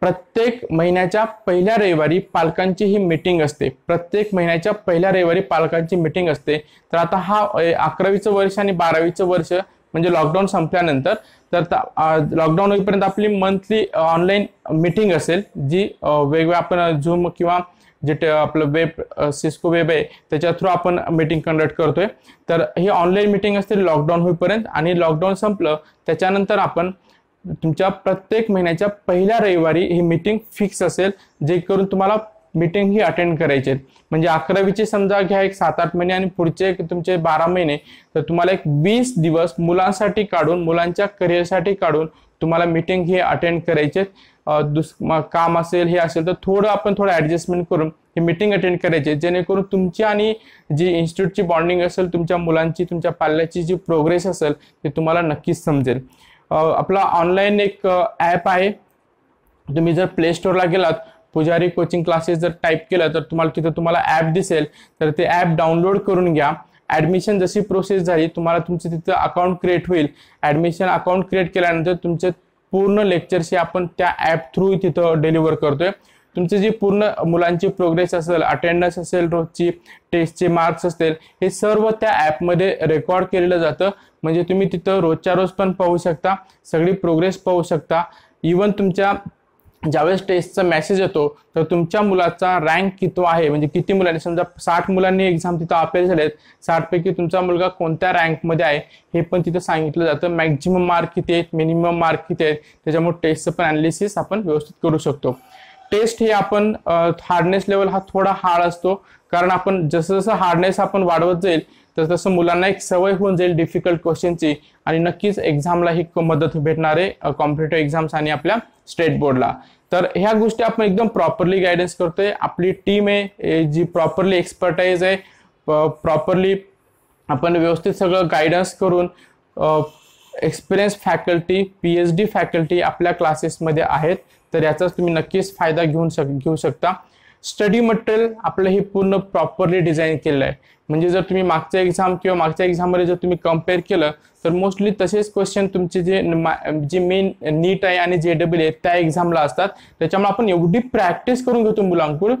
प्रत्येक महिन्याच्या पहिल्या रविवारी पालकांची ही मीटिंग असते प्रत्येक महिन्याच्या पहिल्या रविवारी पालकांची मीटिंग असते तर आता हा अकरावीचं वर्ष आणि बारावीचं वर्ष म्हणजे लॉकडाऊन संपल्यानंतर तर लॉकडाऊन होईपर्यंत आपली मंथली ऑनलाईन मीटिंग असेल जी वेगवेगळ्या आपण झूम किंवा जे आपलं वेब सिस्को वेब आहे त्याच्या थ्रू आपण मीटिंग कंडक्ट करतोय तर ही ऑनलाईन मीटिंग असते लॉकडाऊन होईपर्यंत आणि लॉकडाऊन संपलं त्याच्यानंतर आपण तुमच्या प्रत्येक महिन्याच्या पहिल्या रविवारी ही मीटिंग फिक्स असेल जे करून तुम्हाला मीटिंग ही अटेंड करायची म्हणजे अकरावीची समजा घ्या एक सात आठ महिने आणि पुढचे तुमचे बारा महिने तर तुम्हाला एक वीस दिवस मुलांसाठी काढून मुलांच्या करिअरसाठी काढून तुम्हाला मीटिंग ही अटेंड करायचे दुस काम असेल हे असेल तर थोडं आपण थोडं ऍडजस्टमेंट करून हे मीटिंग अटेंड करायचे जेणेकरून तुमची आणि जी इन्स्टिट्यूटची बॉन्डिंग असेल तुमच्या मुलांची तुमच्या पाल्याची जी प्रोग्रेस असेल ते तुम्हाला नक्कीच समजेल आपला ऑनलाईन एक ॲप आहे तुम्ही जर प्ले स्टोअरला गेलात पुजारी कोचिंग क्लासेस जर टाईप केलं तर तुम्हाला तिथं तुम्हाला ॲप दिसेल तर ते ॲप डाउनलोड करून घ्या ॲडमिशन जशी प्रोसेस झाली तुम्हाला तुमचं तिथं अकाउंट क्रिएट होईल ॲडमिशन अकाउंट क्रिएट केल्यानंतर तुमचं पूर्ण लेक्चर्स आपण त्या ॲप थ्रू तिथं डिलिव्हर करतोय तुमचे जे पूर्ण मुलांची प्रोग्रेस असेल अटेंडन्स असेल रोजची टेस्टचे मार्क्स असतील हे सर्व त्या ॲपमध्ये रेकॉर्ड केलेलं जातं म्हणजे तुम्ही तिथं रोजच्या रोज पण पाहू शकता सगळी प्रोग्रेस पाहू शकता इवन तुमच्या ज्यावेळेस टेस्टचा मेसेज येतो तर तुमच्या मुलाचा रँक किती आहे म्हणजे किती मुलांनी समजा साठ मुलांनी एक्झाम तिथं अपेल झालेत साठपैकी तुमचा मुलगा कोणत्या रँकमध्ये आहे हे पण तिथं सांगितलं जातं मॅक्झिमम मार्क किती आहेत मिनिमम मार्क किती आहेत त्याच्यामुळे टेस्टचं पण अनालिसिस आपण व्यवस्थित करू शकतो टेस्ट हे आपण हार्डनेस लेवल हा थोडा हार्ड असतो कारण आपण जसं जसं हार्डनेस आपण वाढवत जाईल तर तसं मुलांना एक सवय होऊन जाईल डिफिकल्ट क्वेश्चनची आणि नक्कीच एक्झामला ही मदत भेटणार आहे कॉम्पिटेटिव्ह एक्झाम्स आणि आपल्या स्टेट बोर्डला तर ह्या गोष्टी आपण एकदम प्रॉपरली गायडन्स करतोय आपली टीम आहे जी प्रॉपरली एक्सपर्टाईज आहे प्रॉपरली आपण व्यवस्थित सगळं गायडन्स करून experience faculty P H D faculty आपल्या क्लासेसमध्ये आहेत तर याचाच तुम्ही नक्कीच फायदा घेऊन शक घेऊ शकता स्टडी मटेरियल आपलं हे पूर्ण प्रॉपरली डिझाईन केलं आहे म्हणजे जर तुम्ही मागच्या एक्झाम किंवा मागच्या एक्झाममध्ये जर तुम्ही कम्पेअर केलं तर मोस्टली तसेच क्वेश्चन तुमचे जे जे मेन नीट आहे आणि जे डब्ल्यू आहे त्या एक्झामला असतात त्याच्यामुळे आपण एवढी प्रॅक्टिस करून घेतो मुलांकडून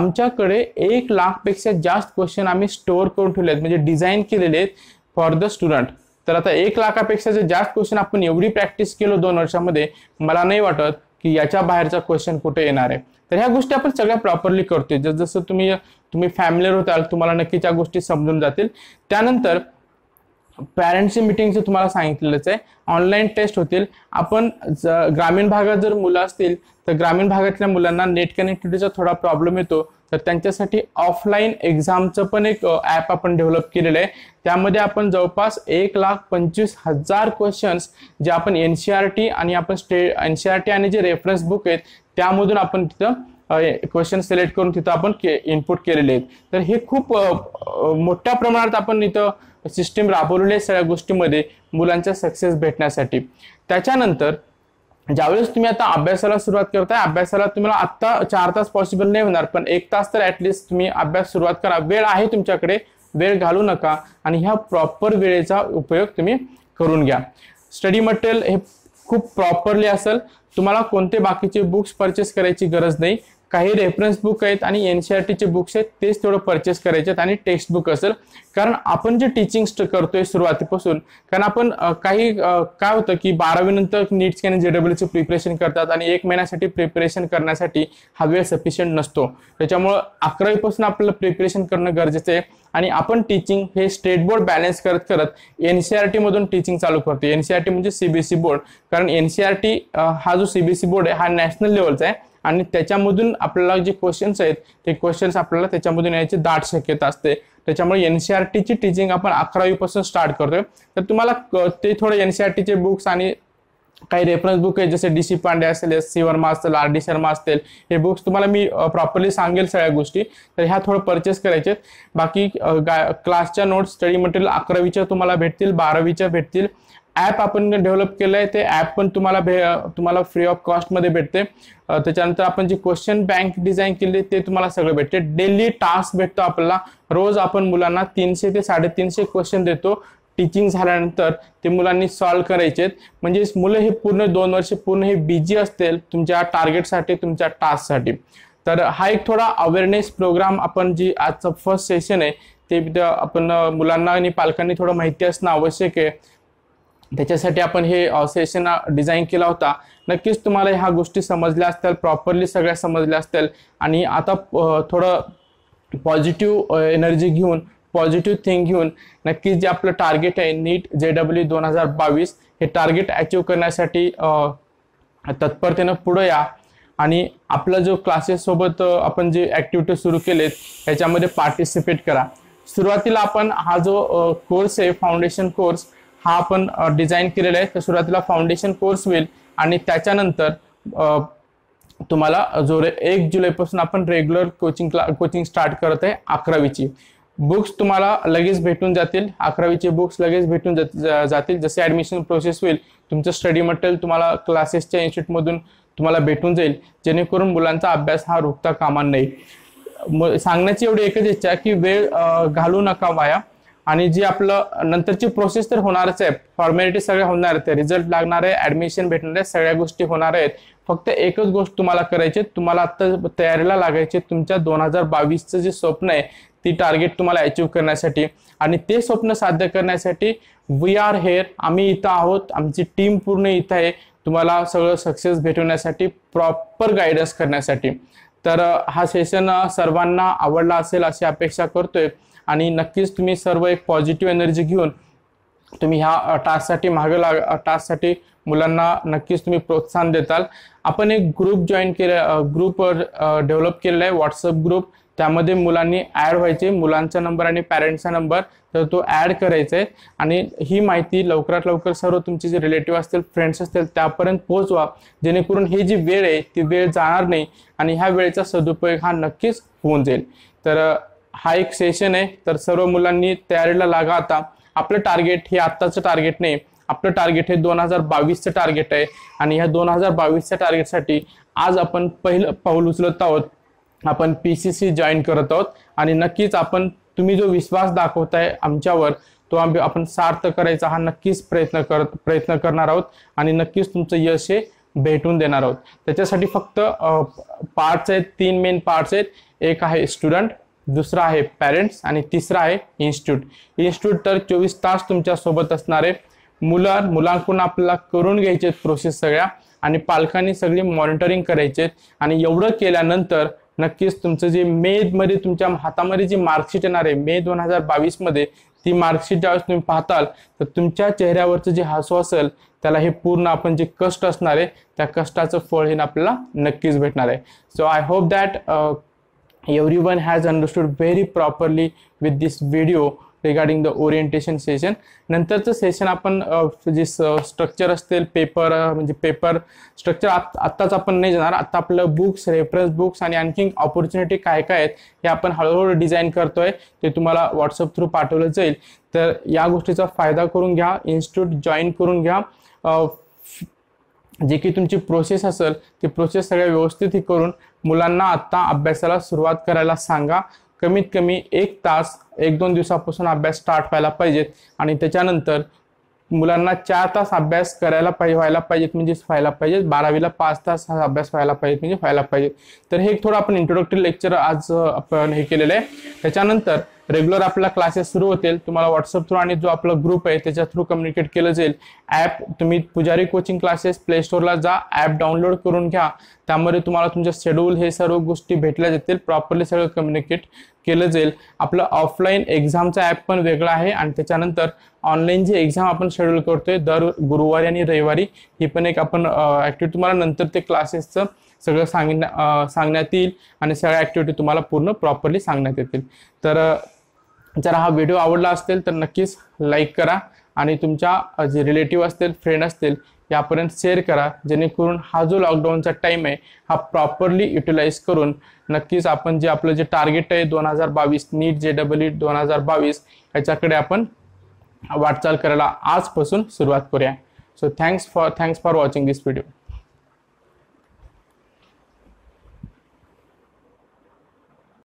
आमच्याकडे एक लाखपेक्षा जास्त क्वेश्चन आम्ही स्टोअर करून ठेवले आहेत म्हणजे डिझाईन केलेले आहेत फॉर द स्टुडंट तर आता एक लाखापेक्षा जे जास्त क्वेश्चन आपण एवढी प्रॅक्टिस केलो दोन वर्षामध्ये मला नाही वाटत की याच्या बाहेरचा क्वेश्चन कुठे येणार आहे तर ह्या गोष्टी आपण सगळ्या प्रॉपरली करतोय जसं तुम्ही तुम्ही फॅमिलीर होताल तुम्हाला नक्की त्या गोष्टी समजून जातील त्यानंतर पॅरेंट्सची मिटिंगचं तुम्हाला सांगितलेलंच आहे ऑनलाईन टेस्ट होतील आपण ग्रामीण भागात जर मुलं असतील तर ग्रामीण भागातल्या मुलांना नेट कनेक्टिव्हिटीचा थोडा प्रॉब्लेम येतो तर त्यांच्यासाठी ऑफलाईन एक्झामचं पण एक ॲप आपण डेव्हलप केलेलं आहे त्यामध्ये आपण जवळपास एक लाख पंचवीस हजार क्वेश्चन्स जे आपण एन सी आर टी आणि आपण state N C R T आणि जे रेफरन्स बुक आहेत त्यामधून आपण तिथं क्वेश्चन सिलेक्ट करून तिथं आपण के इनपुट केलेले आहेत तर हे खूप मोठ्या प्रमाणात आपण इथं सिस्टीम राबवलेली सगळ्या गोष्टीमध्ये मुलांचा सक्सेस भेटण्यासाठी त्याच्यानंतर ज्यावेळेस तुम्ही आता अभ्यासाला सुरुवात करताय अभ्यासाला तुम्हाला आत्ता चार तास पॉसिबल नाही होणार पण एक तास तर ॲटलिस्ट तुम्ही अभ्यास सुरुवात करा वेळ आहे तुमच्याकडे वेळ घालू नका आणि ह्या प्रॉपर वेळेचा उपयोग तुम्ही करून घ्या स्टडी मटेरियल हे खूप प्रॉपरली असेल तुम्हाला कोणते बाकीचे बुक्स परचेस करायची गरज नाही काही रेफरन्स बुक आहेत आणि एन सी आर टीचे बुक्स आहेत तेच थोडं परचेस करायचे आणि टेक्स्ट बुक असेल कारण आपण जे टीचिंग करतोय सुरुवातीपासून कारण आपण काही काय होतं की बारावीनंतर नीट्स आणि चे प्रिपरेशन करतात आणि एक महिन्यासाठी प्रिपरेशन करण्यासाठी हा वेळ सफिशियंट नसतो त्याच्यामुळं अकरावीपासून आपल्याला प्रिपरेशन करणं गरजेचं आहे आणि आपण टीचिंग हे स्टेट बोर्ड बॅलन्स करत करत एन सी आर टीचिंग चालू करतो N C R e T म्हणजे सीबीएसई बोर्ड e कारण एन सी आर टी हा जो सीबीएसई बोर्ड e आहे हा नॅशनल लेवलचा आहे आणि त्याच्यामधून आपल्याला जे क्वेश्चन्स आहेत ते क्वेश्चन्स आपल्याला त्याच्यामधून यायची दाट शक्यता असते त्याच्यामुळे एन सी आर टीची टीचिंग आपण अकरावीपासून स्टार्ट करतोय तर तुम्हाला ते थोडे एन सी आर टीचे बुक्स आणि काही रेफरन्स बुक आहे जसे डी सी पांडे असेल एस सी वर्मा असतील आर डी शर्मा असतील हे बुक्स तुम्हाला मी प्रॉपरली सांगेल सगळ्या गोष्टी तर ह्या थोडं परचेस करायचे बाकी क्लासच्या नोट्स स्टडी मटेरियल अकरावीच्या तुम्हाला भेटतील बारावीच्या भेटतील ॲप आपण डेव्हलप केलं आहे ते ॲप पण तुम्हाला भे तुम्हाला फ्री ऑफ कॉस्टमध्ये भेटते त्याच्यानंतर आपण जे क्वेश्चन बँक डिझाईन केली ते तुम्हाला सगळं भेटते डेली टास्क भेटतो आपल्याला रोज आपण मुलांना तीनशे ते साडेतीनशे क्वेश्चन देतो टीचिंग झाल्यानंतर ते मुलांनी सॉल्व्ह करायचे म्हणजे मुलं हे पूर्ण दोन वर्ष पूर्ण हे बिझी असतील तुमच्या टार्गेटसाठी तुमच्या टास्कसाठी तर हा एक थोडा अवेअरनेस प्रोग्राम आपण जी आजचं फर्स्ट सेशन आहे ते आपण मुलांना आणि पालकांनी थोडं माहिती असणं आवश्यक आहे त्याच्यासाठी आपण हे सेशन डिझाईन केला होता नक्कीच तुम्हाला ह्या गोष्टी समजल्या असतील प्रॉपरली सगळ्या समजल्या असतील आणि आता थोडं पॉझिटिव्ह एनर्जी घेऊन पॉझिटिव्ह थिंग घेऊन नक्कीच जे आपलं टार्गेट आहे नीट जे डब्ल्यू दोन हजार बावीस हे टार्गेट अचीव करण्यासाठी तत्परतेनं पुढं या आणि आपला जो क्लासेससोबत आपण जे ॲक्टिव्हिटी सुरू केलेत त्याच्यामध्ये पार्टिसिपेट करा सुरुवातीला आपण हा जो कोर्स आहे फाउंडेशन कोर्स हा आपण डिझाईन केलेला आहे तर सुरुवातीला फाउंडेशन कोर्स होईल आणि त्याच्यानंतर तुम्हाला जो एक जुलैपासून आपण रेग्युलर कोचिंग क्ला कोचिंग स्टार्ट करत आहे अकरावीची बुक्स तुम्हाला लगेच भेटून जातील अकरावीचे बुक्स लगेच भेटून जातील जसे ॲडमिशन प्रोसेस होईल तुमचं स्टडी मटेरियल तुम्हाला क्लासेसच्या इन्स्टिट्यूटमधून तुम्हाला भेटून जाईल जेणेकरून मुलांचा अभ्यास हा रोखता कामा नाही सांगण्याची एवढी एकच इच्छा की वेळ घालू नका वाया आणि जी आपलं नंतरची प्रोसेस तर होणारच आहे फॉर्मॅलिटी सगळ्या होणार आहेत रिझल्ट लागणार आहे ऍडमिशन भेटणार आहे सगळ्या गोष्टी होणार आहेत फक्त एकच गोष्ट तुम्हाला करायची तुम्हाला आता तयारीला लागायची तुमच्या दोन हजार बावीसचं जे स्वप्न आहे ती टार्गेट तुम्हाला अचीव्ह करण्यासाठी आणि ते स्वप्न साध्य करण्यासाठी वी आर हेअर आम्ही इथं आहोत आमची टीम पूर्ण इथं आहे तुम्हाला सगळं सक्सेस भेटवण्यासाठी प्रॉपर गायडन्स करण्यासाठी तर हा सेशन सर्वांना आवडला असेल अशी अपेक्षा करतोय आणि नक्कीच तुम्ही सर्व एक पॉझिटिव्ह एनर्जी घेऊन तुम्ही ह्या टास्कसाठी मागे लाग टास्कसाठी मुलांना नक्कीच तुम्ही प्रोत्साहन देताल आपण एक ग्रुप जॉईन केला ग्रुप डेव्हलप केलेला आहे व्हॉट्सअप ग्रुप त्यामध्ये मुलांनी ॲड व्हायचे मुलांचा नंबर आणि पॅरेंट्सचा नंबर तर तो ॲड करायचा आहे आणि ही माहिती लवकरात लवकर सर्व तुमचे जे रिलेटिव्ह असतील फ्रेंड्स असतील त्यापर्यंत पोहोचवा जेणेकरून ही जी वेळ आहे ती वेळ जाणार नाही आणि ह्या वेळेचा सदुपयोग हा नक्कीच होऊन जाईल तर हा एक सेशन आहे तर सर्व मुलांनी तयारीला लागा आता आपलं टार्गेट हे आत्ताचं टार्गेट नाही आपलं टार्गेट हे दोन हजार बावीसचं टार्गेट आहे आणि ह्या दोन हजार बावीसच्या टार्गेटसाठी आज आपण पहिलं पाऊल उचलत आहोत आपण पी सी सी जॉईन करत आहोत आणि नक्कीच आपण तुम्ही जो विश्वास दाखवताय आमच्यावर तो आम्ही आपण सार्थ करायचा हा नक्कीच प्रयत्न करत प्रयत्न करणार आहोत आणि नक्कीच तुमचं यश हे भेटून देणार आहोत त्याच्यासाठी फक्त पार्ट्स आहेत तीन मेन पार्ट्स आहेत एक आहे स्टुडंट दुसरा आहे पॅरेंट्स आणि तिसरा आहे इन्स्टिट्यूट इन्स्टिट्यूट तर चोवीस तास तुमच्या तुमच्यासोबत असणारे मुलं मुलांकडून आपल्याला करून घ्यायचे प्रोसेस सगळ्या आणि पालकांनी सगळी मॉनिटरिंग करायचे आणि एवढं केल्यानंतर नक्कीच तुमचं जे मेमध्ये तुमच्या हातामध्ये जी मार्कशीट येणार आहे मे दोन हजार बावीसमध्ये ती मार्कशीट ज्यावेळेस तुम्ही पाहताल तर तुमच्या चेहऱ्यावरचं जे हसू असेल त्याला हे पूर्ण आपण जे कष्ट असणार आहे त्या कष्टाचं फळ हे आपल्याला नक्कीच भेटणार आहे so I hope that everyone has understood very properly with this video regarding the orientation session नंतरचं सेशन आपण जे स्ट्रक्चर असतील पेपर म्हणजे पेपर स्ट्रक्चर आत्ताच आपण नाही जाणार आत्ता आपलं बुक्स रेफरन्स बुक्स आणि आणखी ऑपॉर्च्युनिटी काय काय आहेत हे आपण हळूहळू डिझाईन करतोय ते तुम्हाला व्हॉट्सअप थ्रू पाठवलं जाईल तर या गोष्टीचा फायदा करून घ्या इन्स्टिट्यूट जॉईन करून घ्या जे की तुमची प्रोसेस असेल ती प्रोसेस सगळ्या व्यवस्थित करून मुलांना आत्ता अभ्यासाला सुरुवात करायला सांगा कमीत कमी एक तास एक दोन दिवसापासून अभ्यास स्टार्ट व्हायला पाहिजेत आणि त्याच्यानंतर मुलांना चार तास अभ्यास करायला पाहिजे व्हायला पाहिजेत म्हणजेच व्हायला पाहिजे बारावीला पाच तास अभ्यास व्हायला पाहिजे म्हणजे व्हायला पाहिजे तर हे थोडं आपण इंट्रोडक्टरी लेक्चर आज आपण हे केलेलं आहे त्याच्यानंतर रेग्युलर आपला क्लासेस सुरू होतील तुम्हाला व्हॉट्सअप थ्रू आणि जो आपला ग्रुप आहे त्याच्या थ्रू कम्युनिकेट केलं जाईल ॲप तुम्ही पुजारी कोचिंग क्लासेस प्ले स्टोअरला जा ॲप डाउनलोड करून घ्या त्यामध्ये तुम्हाला तुमच्या शेड्यूल हे सर्व गोष्टी भेटल्या जातील प्रॉपरली सगळं कम्युनिकेट केलं जाईल आपलं ऑफलाईन एक्झामचा ॲप पण वेगळा आहे आणि त्याच्यानंतर ऑनलाईन जे एक्झाम आपण शेड्यूल करतोय दर गुरुवारी आणि रविवारी ही पण एक आपण ॲक्टिव्हिटी तुम्हाला नंतर ते क्लासेसचं सगळं सांगण्या सांगण्यात येईल आणि सगळ्या ॲक्टिव्हिटी तुम्हाला पूर्ण प्रॉपरली सांगण्यात येतील तर जर हा व्हिडिओ आवडला असेल तर नक्कीच लाईक करा आणि तुमच्या जे रिलेटिव्ह असतील फ्रेंड असतील यापर्यंत शेअर करा जेणेकरून हा जो लॉकडाऊनचा टाईम आहे हा प्रॉपरली युटिलाइज करून नक्कीच आपण जे आपलं जे टार्गेट आहे दोन हजार बावीस नीट जे डबल ई दोन हजार बावीस याच्याकडे आपण वाटचाल करायला आजपासून सुरुवात करूया so thanks for thanks for watching this video